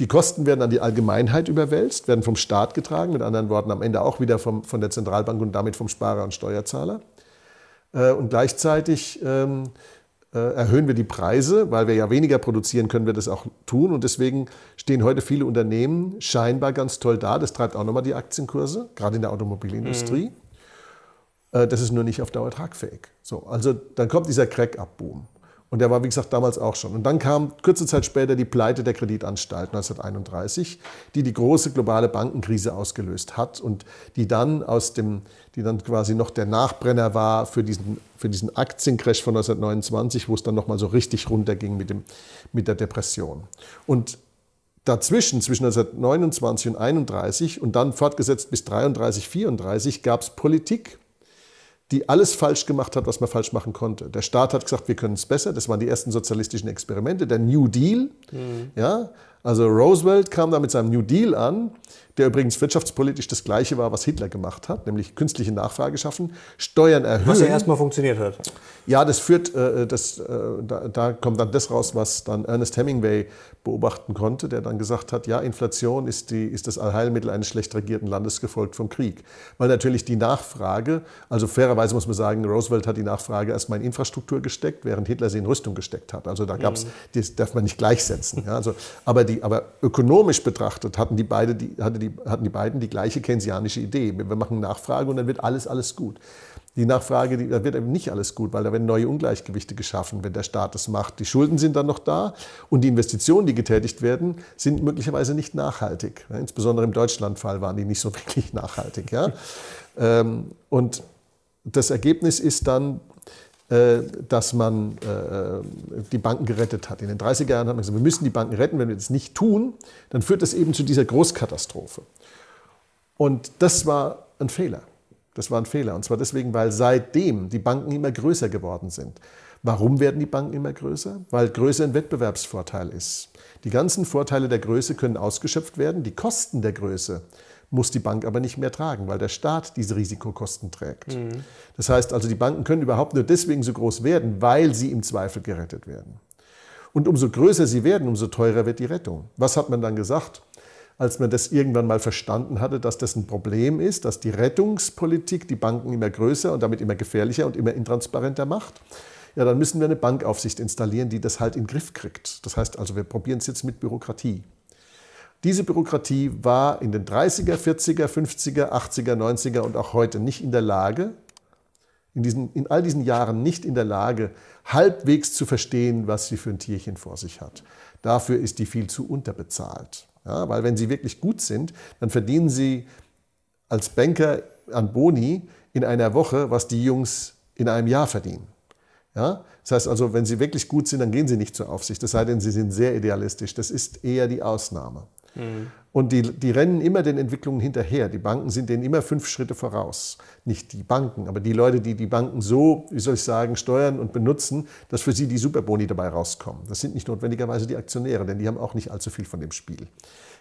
die Kosten werden an die Allgemeinheit überwälzt, werden vom Staat getragen, mit anderen Worten am Ende auch wieder vom, von der Zentralbank und damit vom Sparer und Steuerzahler. Äh, und gleichzeitig ähm, erhöhen wir die Preise, weil wir ja weniger produzieren, können wir das auch tun. Und deswegen stehen heute viele Unternehmen scheinbar ganz toll da. Das treibt auch nochmal die Aktienkurse, gerade in der Automobilindustrie. Mhm. Das ist nur nicht auf Dauer tragfähig. So, also dann kommt dieser Crack-Up-Boom. Und der war, wie gesagt, damals auch schon. Und dann kam kurze Zeit später die Pleite der Kreditanstalt 1931, die die große globale Bankenkrise ausgelöst hat und die dann aus dem, die dann quasi noch der Nachbrenner war für diesen, für diesen Aktiencrash von 1929, wo es dann nochmal so richtig runterging mit, dem, mit der Depression. Und dazwischen, zwischen 1929 und 1931 und dann fortgesetzt bis 1933, 1934, gab es Politik, die alles falsch gemacht hat, was man falsch machen konnte. Der Staat hat gesagt, wir können es besser. Das waren die ersten sozialistischen Experimente, der New Deal. Mhm. Ja, also Roosevelt kam da mit seinem New Deal an, der übrigens wirtschaftspolitisch das gleiche war, was Hitler gemacht hat, nämlich künstliche Nachfrage schaffen, Steuern erhöhen. Was ja erstmal funktioniert hat. Ja, das führt, äh, das, äh, da, da, kommt dann das raus, was dann Ernest Hemingway beobachten konnte, der dann gesagt hat, ja, Inflation ist, die, ist das Allheilmittel eines schlecht regierten Landes, gefolgt vom Krieg. Weil natürlich die Nachfrage, also fairerweise muss man sagen, Roosevelt hat die Nachfrage erstmal in Infrastruktur gesteckt, während Hitler sie in Rüstung gesteckt hat. Also da gab es, mhm. das darf man nicht gleichsetzen. Ja, also, aber, die, aber ökonomisch betrachtet hatten die, beide die, hatte die, hatten die beiden die gleiche keynesianische Idee. Wir machen Nachfrage und dann wird alles, alles gut die Nachfrage, die, da wird eben nicht alles gut, weil da werden neue Ungleichgewichte geschaffen, wenn der Staat das macht. Die Schulden sind dann noch da und die Investitionen, die getätigt werden, sind möglicherweise nicht nachhaltig. Insbesondere im Deutschlandfall waren die nicht so [LAUGHS] wirklich nachhaltig. Ja? Ähm, und das Ergebnis ist dann, äh, dass man äh, die Banken gerettet hat. In den 30er Jahren hat man gesagt, wir müssen die Banken retten. Wenn wir das nicht tun, dann führt das eben zu dieser Großkatastrophe. Und das war ein Fehler. Das war ein Fehler. Und zwar deswegen, weil seitdem die Banken immer größer geworden sind. Warum werden die Banken immer größer? Weil Größe ein Wettbewerbsvorteil ist. Die ganzen Vorteile der Größe können ausgeschöpft werden. Die Kosten der Größe muss die Bank aber nicht mehr tragen, weil der Staat diese Risikokosten trägt. Mhm. Das heißt also, die Banken können überhaupt nur deswegen so groß werden, weil sie im Zweifel gerettet werden. Und umso größer sie werden, umso teurer wird die Rettung. Was hat man dann gesagt? als man das irgendwann mal verstanden hatte, dass das ein Problem ist, dass die Rettungspolitik die Banken immer größer und damit immer gefährlicher und immer intransparenter macht. Ja, dann müssen wir eine Bankaufsicht installieren, die das halt in den Griff kriegt. Das heißt also, wir probieren es jetzt mit Bürokratie. Diese Bürokratie war in den 30er, 40er, 50er, 80er, 90er und auch heute nicht in der Lage, in, diesen, in all diesen Jahren nicht in der Lage, halbwegs zu verstehen, was sie für ein Tierchen vor sich hat. Dafür ist die viel zu unterbezahlt. Ja, weil wenn sie wirklich gut sind, dann verdienen sie als Banker an Boni in einer Woche, was die Jungs in einem Jahr verdienen. Ja? Das heißt also, wenn sie wirklich gut sind, dann gehen sie nicht zur Aufsicht, es sei denn, sie sind sehr idealistisch. Das ist eher die Ausnahme. Mhm. Und die, die rennen immer den Entwicklungen hinterher. Die Banken sind denen immer fünf Schritte voraus. Nicht die Banken, aber die Leute, die die Banken so, wie soll ich sagen, steuern und benutzen, dass für sie die Superboni dabei rauskommen. Das sind nicht notwendigerweise die Aktionäre, denn die haben auch nicht allzu viel von dem Spiel.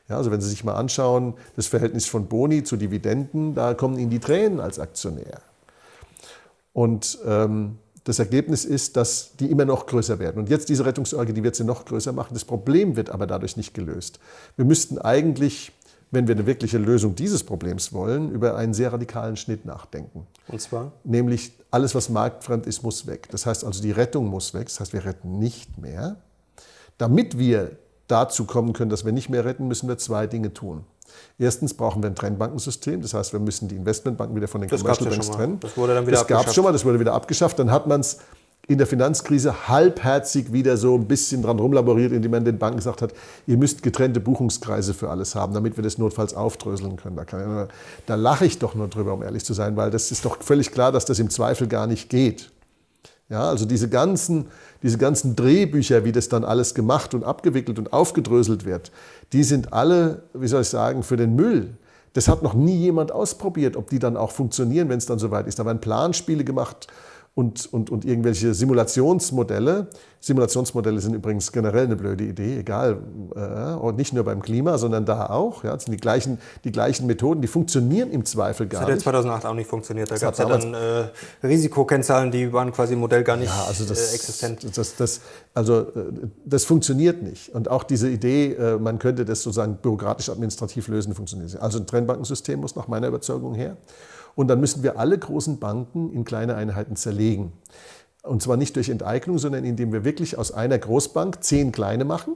Ja, also wenn Sie sich mal anschauen, das Verhältnis von Boni zu Dividenden, da kommen Ihnen die Tränen als Aktionär. Und ähm, das Ergebnis ist, dass die immer noch größer werden. Und jetzt diese Rettungsorgie, die wird sie noch größer machen. Das Problem wird aber dadurch nicht gelöst. Wir müssten eigentlich wenn wir eine wirkliche Lösung dieses Problems wollen, über einen sehr radikalen Schnitt nachdenken. Und zwar? Nämlich alles, was marktfremd ist, muss weg. Das heißt also, die Rettung muss weg. Das heißt, wir retten nicht mehr. Damit wir dazu kommen können, dass wir nicht mehr retten, müssen wir zwei Dinge tun. Erstens brauchen wir ein Trennbankensystem, das heißt, wir müssen die Investmentbanken wieder von den das Commercial Banks ja trennen. Das wurde dann wieder Das gab es schon mal, das wurde wieder abgeschafft. Dann hat man es in der Finanzkrise halbherzig wieder so ein bisschen dran rumlaboriert, indem man den Banken gesagt hat, ihr müsst getrennte Buchungskreise für alles haben, damit wir das notfalls aufdröseln können. Da, kann, da lache ich doch nur drüber, um ehrlich zu sein, weil das ist doch völlig klar, dass das im Zweifel gar nicht geht. Ja, also diese ganzen, diese ganzen Drehbücher, wie das dann alles gemacht und abgewickelt und aufgedröselt wird, die sind alle, wie soll ich sagen, für den Müll. Das hat noch nie jemand ausprobiert, ob die dann auch funktionieren, wenn es dann soweit ist. Da werden Planspiele gemacht, und, und, und irgendwelche Simulationsmodelle. Simulationsmodelle sind übrigens generell eine blöde Idee, egal, äh, und nicht nur beim Klima, sondern da auch. Ja, das sind die gleichen, die gleichen Methoden, die funktionieren im Zweifel gar nicht. Das hat ja 2008 auch nicht funktioniert. Da gab es ja dann äh, Risikokennzahlen, die waren quasi im Modell gar nicht ja, also das, äh, existent. Das, das, also äh, das funktioniert nicht. Und auch diese Idee, äh, man könnte das sozusagen bürokratisch-administrativ lösen, funktioniert nicht. Also ein Trennbankensystem muss nach meiner Überzeugung her. Und dann müssen wir alle großen Banken in kleine Einheiten zerlegen. Und zwar nicht durch Enteignung, sondern indem wir wirklich aus einer Großbank zehn kleine machen.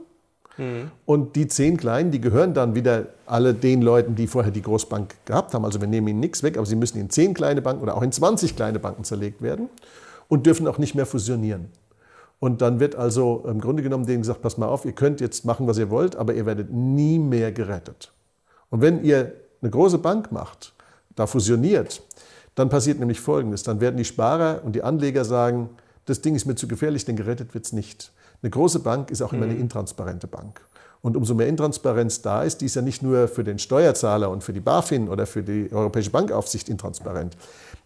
Mhm. Und die zehn Kleinen, die gehören dann wieder alle den Leuten, die vorher die Großbank gehabt haben. Also wir nehmen ihnen nichts weg, aber sie müssen in zehn kleine Banken oder auch in 20 kleine Banken zerlegt werden und dürfen auch nicht mehr fusionieren. Und dann wird also im Grunde genommen denen gesagt, pass mal auf, ihr könnt jetzt machen, was ihr wollt, aber ihr werdet nie mehr gerettet. Und wenn ihr eine große Bank macht da fusioniert, dann passiert nämlich Folgendes. Dann werden die Sparer und die Anleger sagen, das Ding ist mir zu gefährlich, denn gerettet wird es nicht. Eine große Bank ist auch immer mhm. eine intransparente Bank. Und umso mehr Intransparenz da ist, die ist ja nicht nur für den Steuerzahler und für die BaFin oder für die Europäische Bankaufsicht intransparent,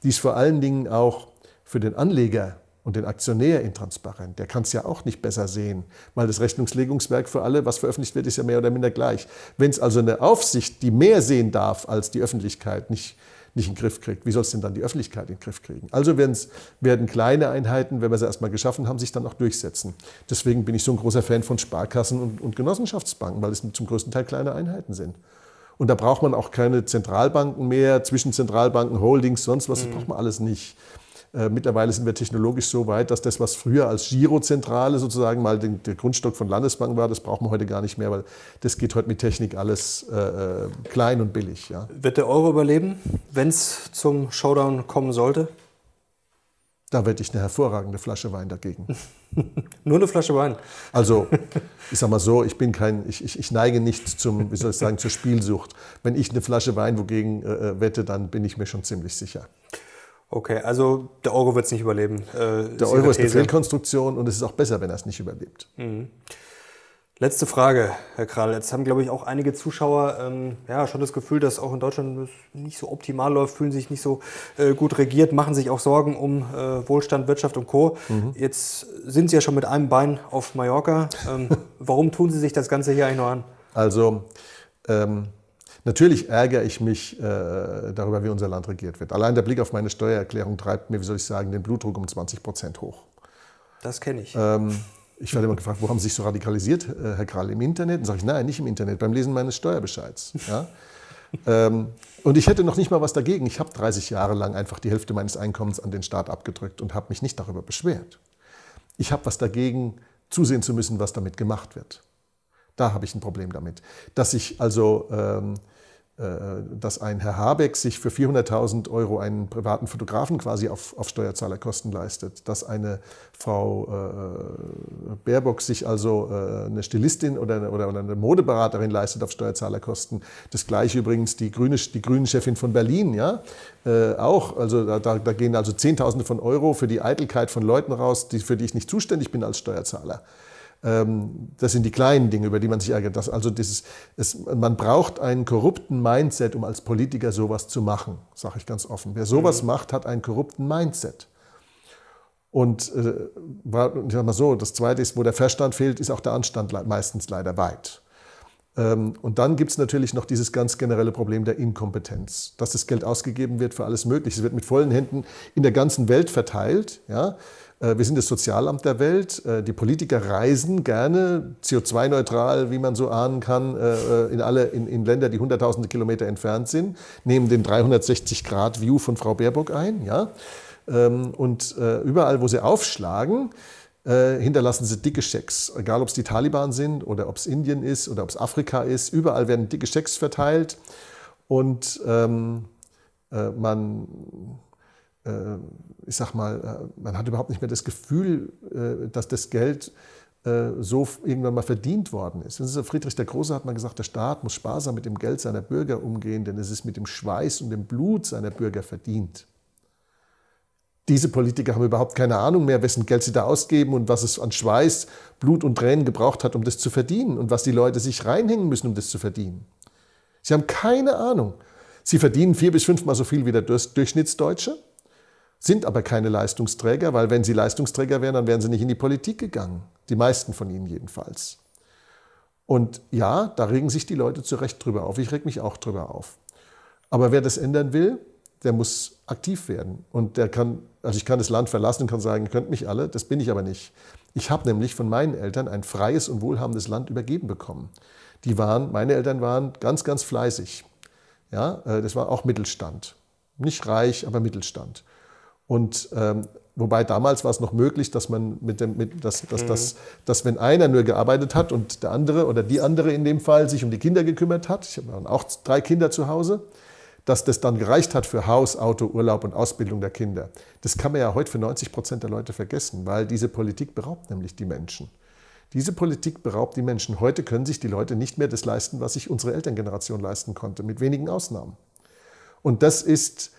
die ist vor allen Dingen auch für den Anleger und den Aktionär intransparent. Der kann es ja auch nicht besser sehen, weil das Rechnungslegungswerk für alle, was veröffentlicht wird, ist ja mehr oder minder gleich. Wenn es also eine Aufsicht, die mehr sehen darf als die Öffentlichkeit, nicht, nicht in den Griff kriegt, wie soll es denn dann die Öffentlichkeit in den Griff kriegen? Also werden kleine Einheiten, wenn wir sie erstmal geschaffen haben, sich dann auch durchsetzen. Deswegen bin ich so ein großer Fan von Sparkassen und, und Genossenschaftsbanken, weil es zum größten Teil kleine Einheiten sind. Und da braucht man auch keine Zentralbanken mehr, zwischen Zentralbanken, Holdings, sonst was, das mhm. braucht man alles nicht. Äh, mittlerweile sind wir technologisch so weit, dass das, was früher als Girozentrale sozusagen mal den, der Grundstock von Landesbanken war, das brauchen wir heute gar nicht mehr, weil das geht heute mit Technik alles äh, äh klein und billig. Ja. Wird der Euro überleben, wenn es zum Showdown kommen sollte? Da wette ich eine hervorragende Flasche Wein dagegen. [LAUGHS] Nur eine Flasche Wein. Also, [LAUGHS] ich sag mal so, ich bin kein, ich, ich, ich, neige nicht zum, wie soll ich sagen, zur Spielsucht. Wenn ich eine Flasche Wein wogegen äh, äh wette, dann bin ich mir schon ziemlich sicher. Okay, also der Euro wird es nicht überleben. Äh, der Euro ist eine Fehlkonstruktion und es ist auch besser, wenn er es nicht überlebt. Mhm. Letzte Frage, Herr Kral. Jetzt haben, glaube ich, auch einige Zuschauer ähm, ja, schon das Gefühl, dass auch in Deutschland es nicht so optimal läuft, fühlen sich nicht so äh, gut regiert, machen sich auch Sorgen um äh, Wohlstand, Wirtschaft und Co. Mhm. Jetzt sind Sie ja schon mit einem Bein auf Mallorca. Ähm, [LAUGHS] warum tun Sie sich das Ganze hier eigentlich noch an? Also, ähm Natürlich ärgere ich mich äh, darüber, wie unser Land regiert wird. Allein der Blick auf meine Steuererklärung treibt mir, wie soll ich sagen, den Blutdruck um 20 Prozent hoch. Das kenne ich. Ähm, ich werde immer gefragt, wo haben Sie sich so radikalisiert, äh, Herr Kral, im Internet? Und sage ich, nein, nicht im Internet, beim Lesen meines Steuerbescheids. Ja? [LAUGHS] ähm, und ich hätte noch nicht mal was dagegen. Ich habe 30 Jahre lang einfach die Hälfte meines Einkommens an den Staat abgedrückt und habe mich nicht darüber beschwert. Ich habe was dagegen, zusehen zu müssen, was damit gemacht wird. Da habe ich ein Problem damit. Dass ich also ähm, äh, dass ein Herr Habeck sich für 400.000 Euro einen privaten Fotografen quasi auf, auf Steuerzahlerkosten leistet, dass eine Frau äh, Baerbock sich also äh, eine Stilistin oder, oder, oder, eine Modeberaterin leistet auf Steuerzahlerkosten. Das gleiche übrigens die grüne die Grünen-Chefin von Berlin, ja, äh, auch. Also da, da gehen also Zehntausende von Euro für die Eitelkeit von Leuten raus, die, für die ich nicht zuständig bin als Steuerzahler. Ähm, das sind die kleinen Dinge, über die man sich ärgert. Das, also dieses, es, man braucht einen korrupten Mindset, um als Politiker sowas zu machen, sage ich ganz offen. Wer sowas mhm. macht, hat einen korrupten Mindset. Und äh, ich sag mal so, das Zweite ist, wo der Verstand fehlt, ist auch der Anstand meistens leider weit. Ähm, und dann gibt es natürlich noch dieses ganz generelle Problem der Inkompetenz, dass das Geld ausgegeben wird für alles Mögliche. Es wird mit vollen Händen in der ganzen Welt verteilt. Ja? Äh, wir sind das Sozialamt der Welt. Äh, die Politiker reisen gerne, CO2-neutral, wie man so ahnen kann, äh, in alle in, in Länder, die hunderttausende Kilometer entfernt sind, nehmen den 360-Grad-View von Frau Baerbock ein. Ja? Ähm, und überall, wo sie aufschlagen, hinterlassen sie dicke Schecks. Egal, ob es die Taliban sind oder ob es Indien ist oder ob es Afrika ist, überall werden dicke Schecks verteilt. Und ähm, man ich sag mal, äh, man hat überhaupt nicht mehr das Gefühl, äh, dass das Geld äh, so irgendwann mal verdient worden ist. Friedrich der Große hat mal gesagt, der Staat muss sparsam mit dem Geld seiner Bürger umgehen, denn es ist mit dem Schweiß und dem Blut seiner Bürger verdient. Diese Politiker haben überhaupt keine Ahnung mehr, wessen Geld sie da ausgeben und was es an Schweiß, Blut und Tränen gebraucht hat, um das zu verdienen und was die Leute sich reinhängen müssen, um das zu verdienen. Sie haben keine Ahnung. Sie verdienen vier bis fünfmal so viel wie der Durchschnittsdeutsche sind aber keine Leistungsträger, weil wenn sie Leistungsträger wären, dann wären sie nicht in die Politik gegangen. Die meisten von ihnen jedenfalls. Und ja, da regen sich die Leute zu Recht drüber auf. Ich reg mich auch drüber auf. Aber wer das ändern will, der muss aktiv werden. Und der kann, also ich kann das Land verlassen und kann sagen, könnt mich alle, das bin ich aber nicht. Ich habe nämlich von meinen Eltern ein freies und wohlhabendes Land übergeben bekommen. Die waren, meine Eltern waren ganz, ganz fleißig. Ja, äh, das war auch Mittelstand. Nicht reich, aber Mittelstand. Und ähm, wobei damals war es noch möglich, dass man mit dem, mit, dass, dass, mhm. dass, dass, wenn einer nur gearbeitet hat und der andere oder die andere in dem Fall sich um die Kinder gekümmert hat, ich habe auch drei Kinder zu Hause, dass das dann gereicht hat für Haus, Auto, Urlaub und Ausbildung der Kinder. Das kann man ja heute für 90 Prozent der Leute vergessen, weil diese Politik beraubt nämlich die Menschen. Diese Politik beraubt die Menschen. Heute können sich die Leute nicht mehr das leisten, was sich unsere Elterngeneration leisten konnte, mit wenigen Ausnahmen. Und das ist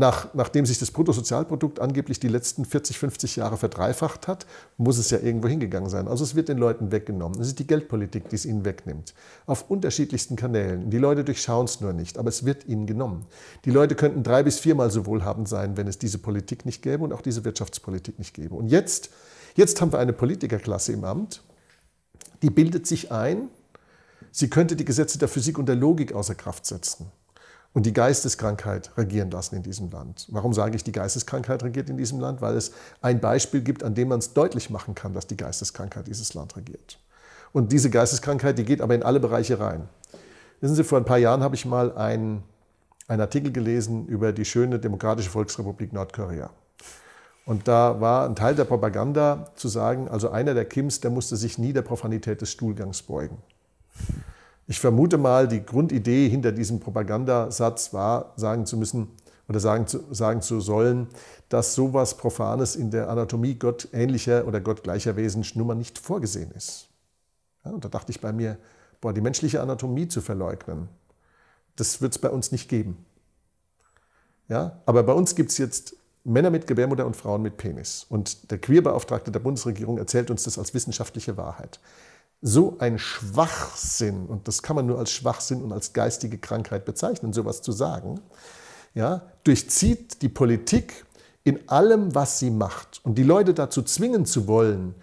nach, nachdem sich das Bruttosozialprodukt angeblich die letzten 40, 50 Jahre verdreifacht hat, muss es ja irgendwo hingegangen sein. Also es wird den Leuten weggenommen. Es ist die Geldpolitik, die es ihnen wegnimmt. Auf unterschiedlichsten Kanälen. Die Leute durchschauen es nur nicht, aber es wird ihnen genommen. Die Leute könnten drei bis viermal so wohlhabend sein, wenn es diese Politik nicht gäbe und auch diese Wirtschaftspolitik nicht gäbe. Und jetzt, jetzt haben wir eine Politikerklasse im Amt, die bildet sich ein, sie könnte die Gesetze der Physik und der Logik außer Kraft setzen und die Geisteskrankheit regieren lassen in diesem Land. Warum sage ich, die Geisteskrankheit regiert in diesem Land? Weil es ein Beispiel gibt, an dem man es deutlich machen kann, dass die Geisteskrankheit dieses Land regiert. Und diese Geisteskrankheit, die geht aber in alle Bereiche rein. Wissen Sie, vor ein paar Jahren habe ich mal einen, einen Artikel gelesen über die schöne Demokratische Volksrepublik Nordkorea. Und da war ein Teil der Propaganda zu sagen, also einer der Kims, der musste sich nie der Profanität des Stuhlgangs beugen. Ich vermute mal, die Grundidee hinter diesem Propagandasatz war, sagen zu müssen oder sagen zu, sagen zu sollen, dass sowas Profanes in der Anatomie gottähnlicher oder gottgleicher Wesen nun mal nicht vorgesehen ist. Ja, und da dachte ich bei mir, boah, die menschliche Anatomie zu verleugnen, das wird es bei uns nicht geben. Ja? Aber bei uns gibt es jetzt Männer mit Gebärmutter und Frauen mit Penis. Und der Queerbeauftragte der Bundesregierung erzählt uns das als wissenschaftliche Wahrheit so ein Schwachsinn, und das kann man nur als Schwachsinn und als geistige Krankheit bezeichnen, sowas zu sagen, ja, durchzieht die Politik in allem, was sie macht. Und die Leute dazu zwingen zu wollen,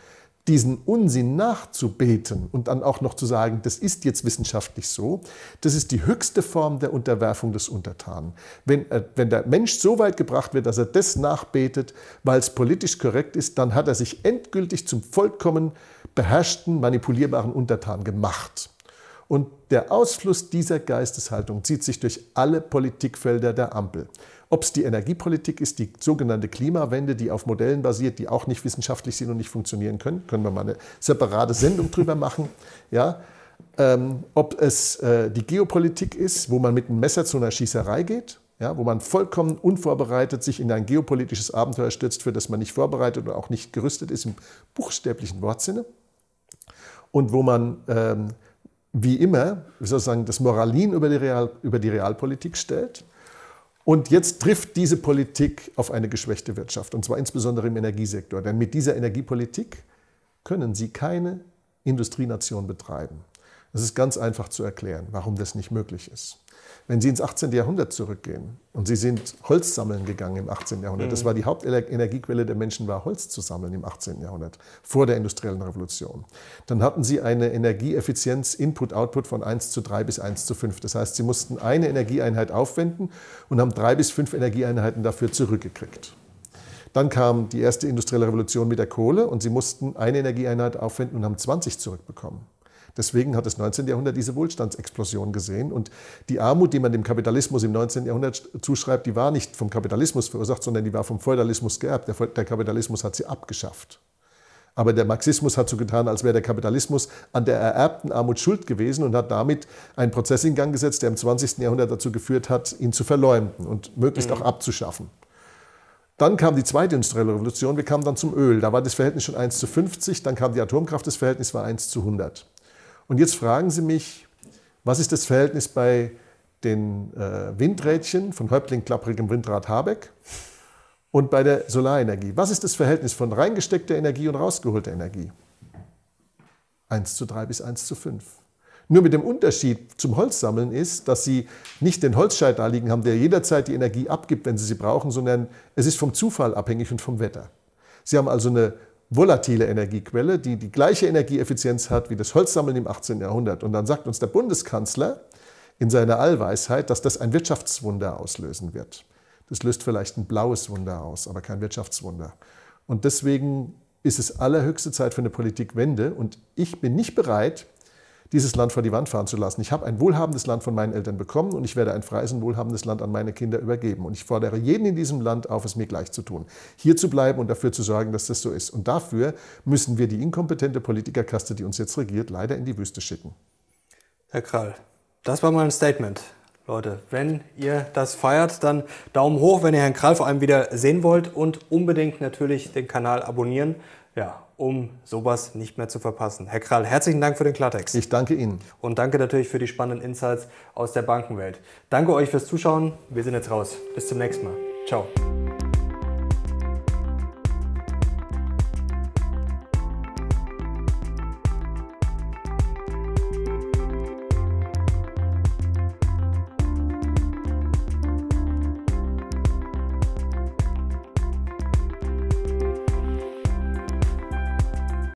diesen Unsinn nachzubeten und dann auch noch zu sagen, das ist jetzt wissenschaftlich so, das ist die höchste Form der Unterwerfung des Untertanen. Wenn, äh, wenn der Mensch so weit gebracht wird, dass er das nachbetet, weil es politisch korrekt ist, dann hat er sich endgültig zum vollkommen beherrschten, manipulierbaren Untertan gemacht. Und der Ausfluss dieser Geisteshaltung zieht sich durch alle Politikfelder der Ampel. Ob es die Energiepolitik ist, die sogenannte Klimawende, die auf Modellen basiert, die auch nicht wissenschaftlich sind und nicht funktionieren können, können wir mal eine separate Sendung drüber machen. [LAUGHS] Ja? Ähm, ob es äh, die Geopolitik ist, wo man mit einem Messer zu einer Schießerei geht, ja, wo man vollkommen unvorbereitet sich in ein geopolitisches Abenteuer stürzt, für das man nicht vorbereitet und auch nicht gerüstet ist im buchstäblichen Wortsinne. Und wo man ähm, wie immer sozusagen das Moralin über die, Real, über die Realpolitik stellt und jetzt trifft diese Politik auf eine geschwächte Wirtschaft, und zwar insbesondere im Energiesektor. Denn mit dieser Energiepolitik können Sie keine Industrienation betreiben. Das ist ganz einfach zu erklären, warum das nicht möglich ist. Wenn Sie ins 18. Jahrhundert zurückgehen und Sie sind Holz sammeln gegangen im 18. Jahrhundert, mhm. das war die Hauptenergiequelle der Menschen, war Holz zu sammeln im 18. Jahrhundert, vor der industriellen Revolution. Dann hatten Sie eine Energieeffizienz Input-Output von 1 zu 3 bis 1 zu 5. Das heißt, Sie mussten eine Energieeinheit aufwenden und haben drei bis fünf Energieeinheiten dafür zurückgekriegt. Dann kam die erste industrielle Revolution mit der Kohle und sie mussten eine Energieeinheit aufwenden und haben 20 zurückbekommen. Deswegen hat das 19. Jahrhundert diese Wohlstandsexplosion gesehen. Und die Armut, die man dem Kapitalismus im 19. Jahrhundert zuschreibt, die war nicht vom Kapitalismus verursacht, sondern die war vom Feudalismus geerbt. Der, der Kapitalismus hat sie abgeschafft. Aber der Marxismus hat so getan, als wäre der Kapitalismus an der ererbten Armut schuld gewesen und hat damit einen Prozess in Gang gesetzt, der im 20. Jahrhundert dazu geführt hat, ihn zu verleumden und möglichst mhm. auch abzuschaffen. Dann kam die zweite industrielle Revolution, wir kamen dann zum Öl. Da war das Verhältnis schon 1 zu 50, dann kam die Atomkraft, das Verhältnis war 1 zu 100. Und jetzt fragen Sie mich, was ist das Verhältnis bei den äh, Windrädchen von Häuptling klapprigem Windrad Habeck und bei der Solarenergie? Was ist das Verhältnis von reingesteckter Energie und rausgeholter Energie? 1 zu 3 bis 1 zu 5. Nur mit dem Unterschied zum Holzsammeln ist, dass Sie nicht den Holzscheit da liegen haben, der jederzeit die Energie abgibt, wenn Sie sie brauchen, sondern es ist vom Zufall abhängig und vom Wetter. Sie haben also eine volatile Energiequelle, die die gleiche Energieeffizienz hat wie das Holzsammeln im 18. Jahrhundert. Und dann sagt uns der Bundeskanzler in seiner Allweisheit, dass das ein Wirtschaftswunder auslösen wird. Das löst vielleicht ein blaues Wunder aus, aber kein Wirtschaftswunder. Und deswegen ist es allerhöchste Zeit für eine Politikwende. Und ich bin nicht bereit, dieses Land vor die Wand fahren zu lassen. Ich habe ein wohlhabendes Land von meinen Eltern bekommen und ich werde ein freies und wohlhabendes Land an meine Kinder übergeben. Und ich fordere jeden in diesem Land auf, es mir gleich zu tun, hier zu bleiben und dafür zu sorgen, dass das so ist. Und dafür müssen wir die inkompetente Politikerkaste, die uns jetzt regiert, leider in die Wüste schicken. Herr Krall, das war mal ein Statement. Leute, wenn ihr das feiert, dann Daumen hoch, wenn ihr Herrn Krall vor allem wieder sehen wollt und unbedingt natürlich den Kanal abonnieren. Ja, um sowas nicht mehr zu verpassen. Herr Krall, herzlichen Dank für den Klartext. Ich danke Ihnen. Und danke natürlich für die spannenden Insights aus der Bankenwelt. Danke euch fürs Zuschauen. Wir sind jetzt raus. Bis zum nächsten Mal. Ciao.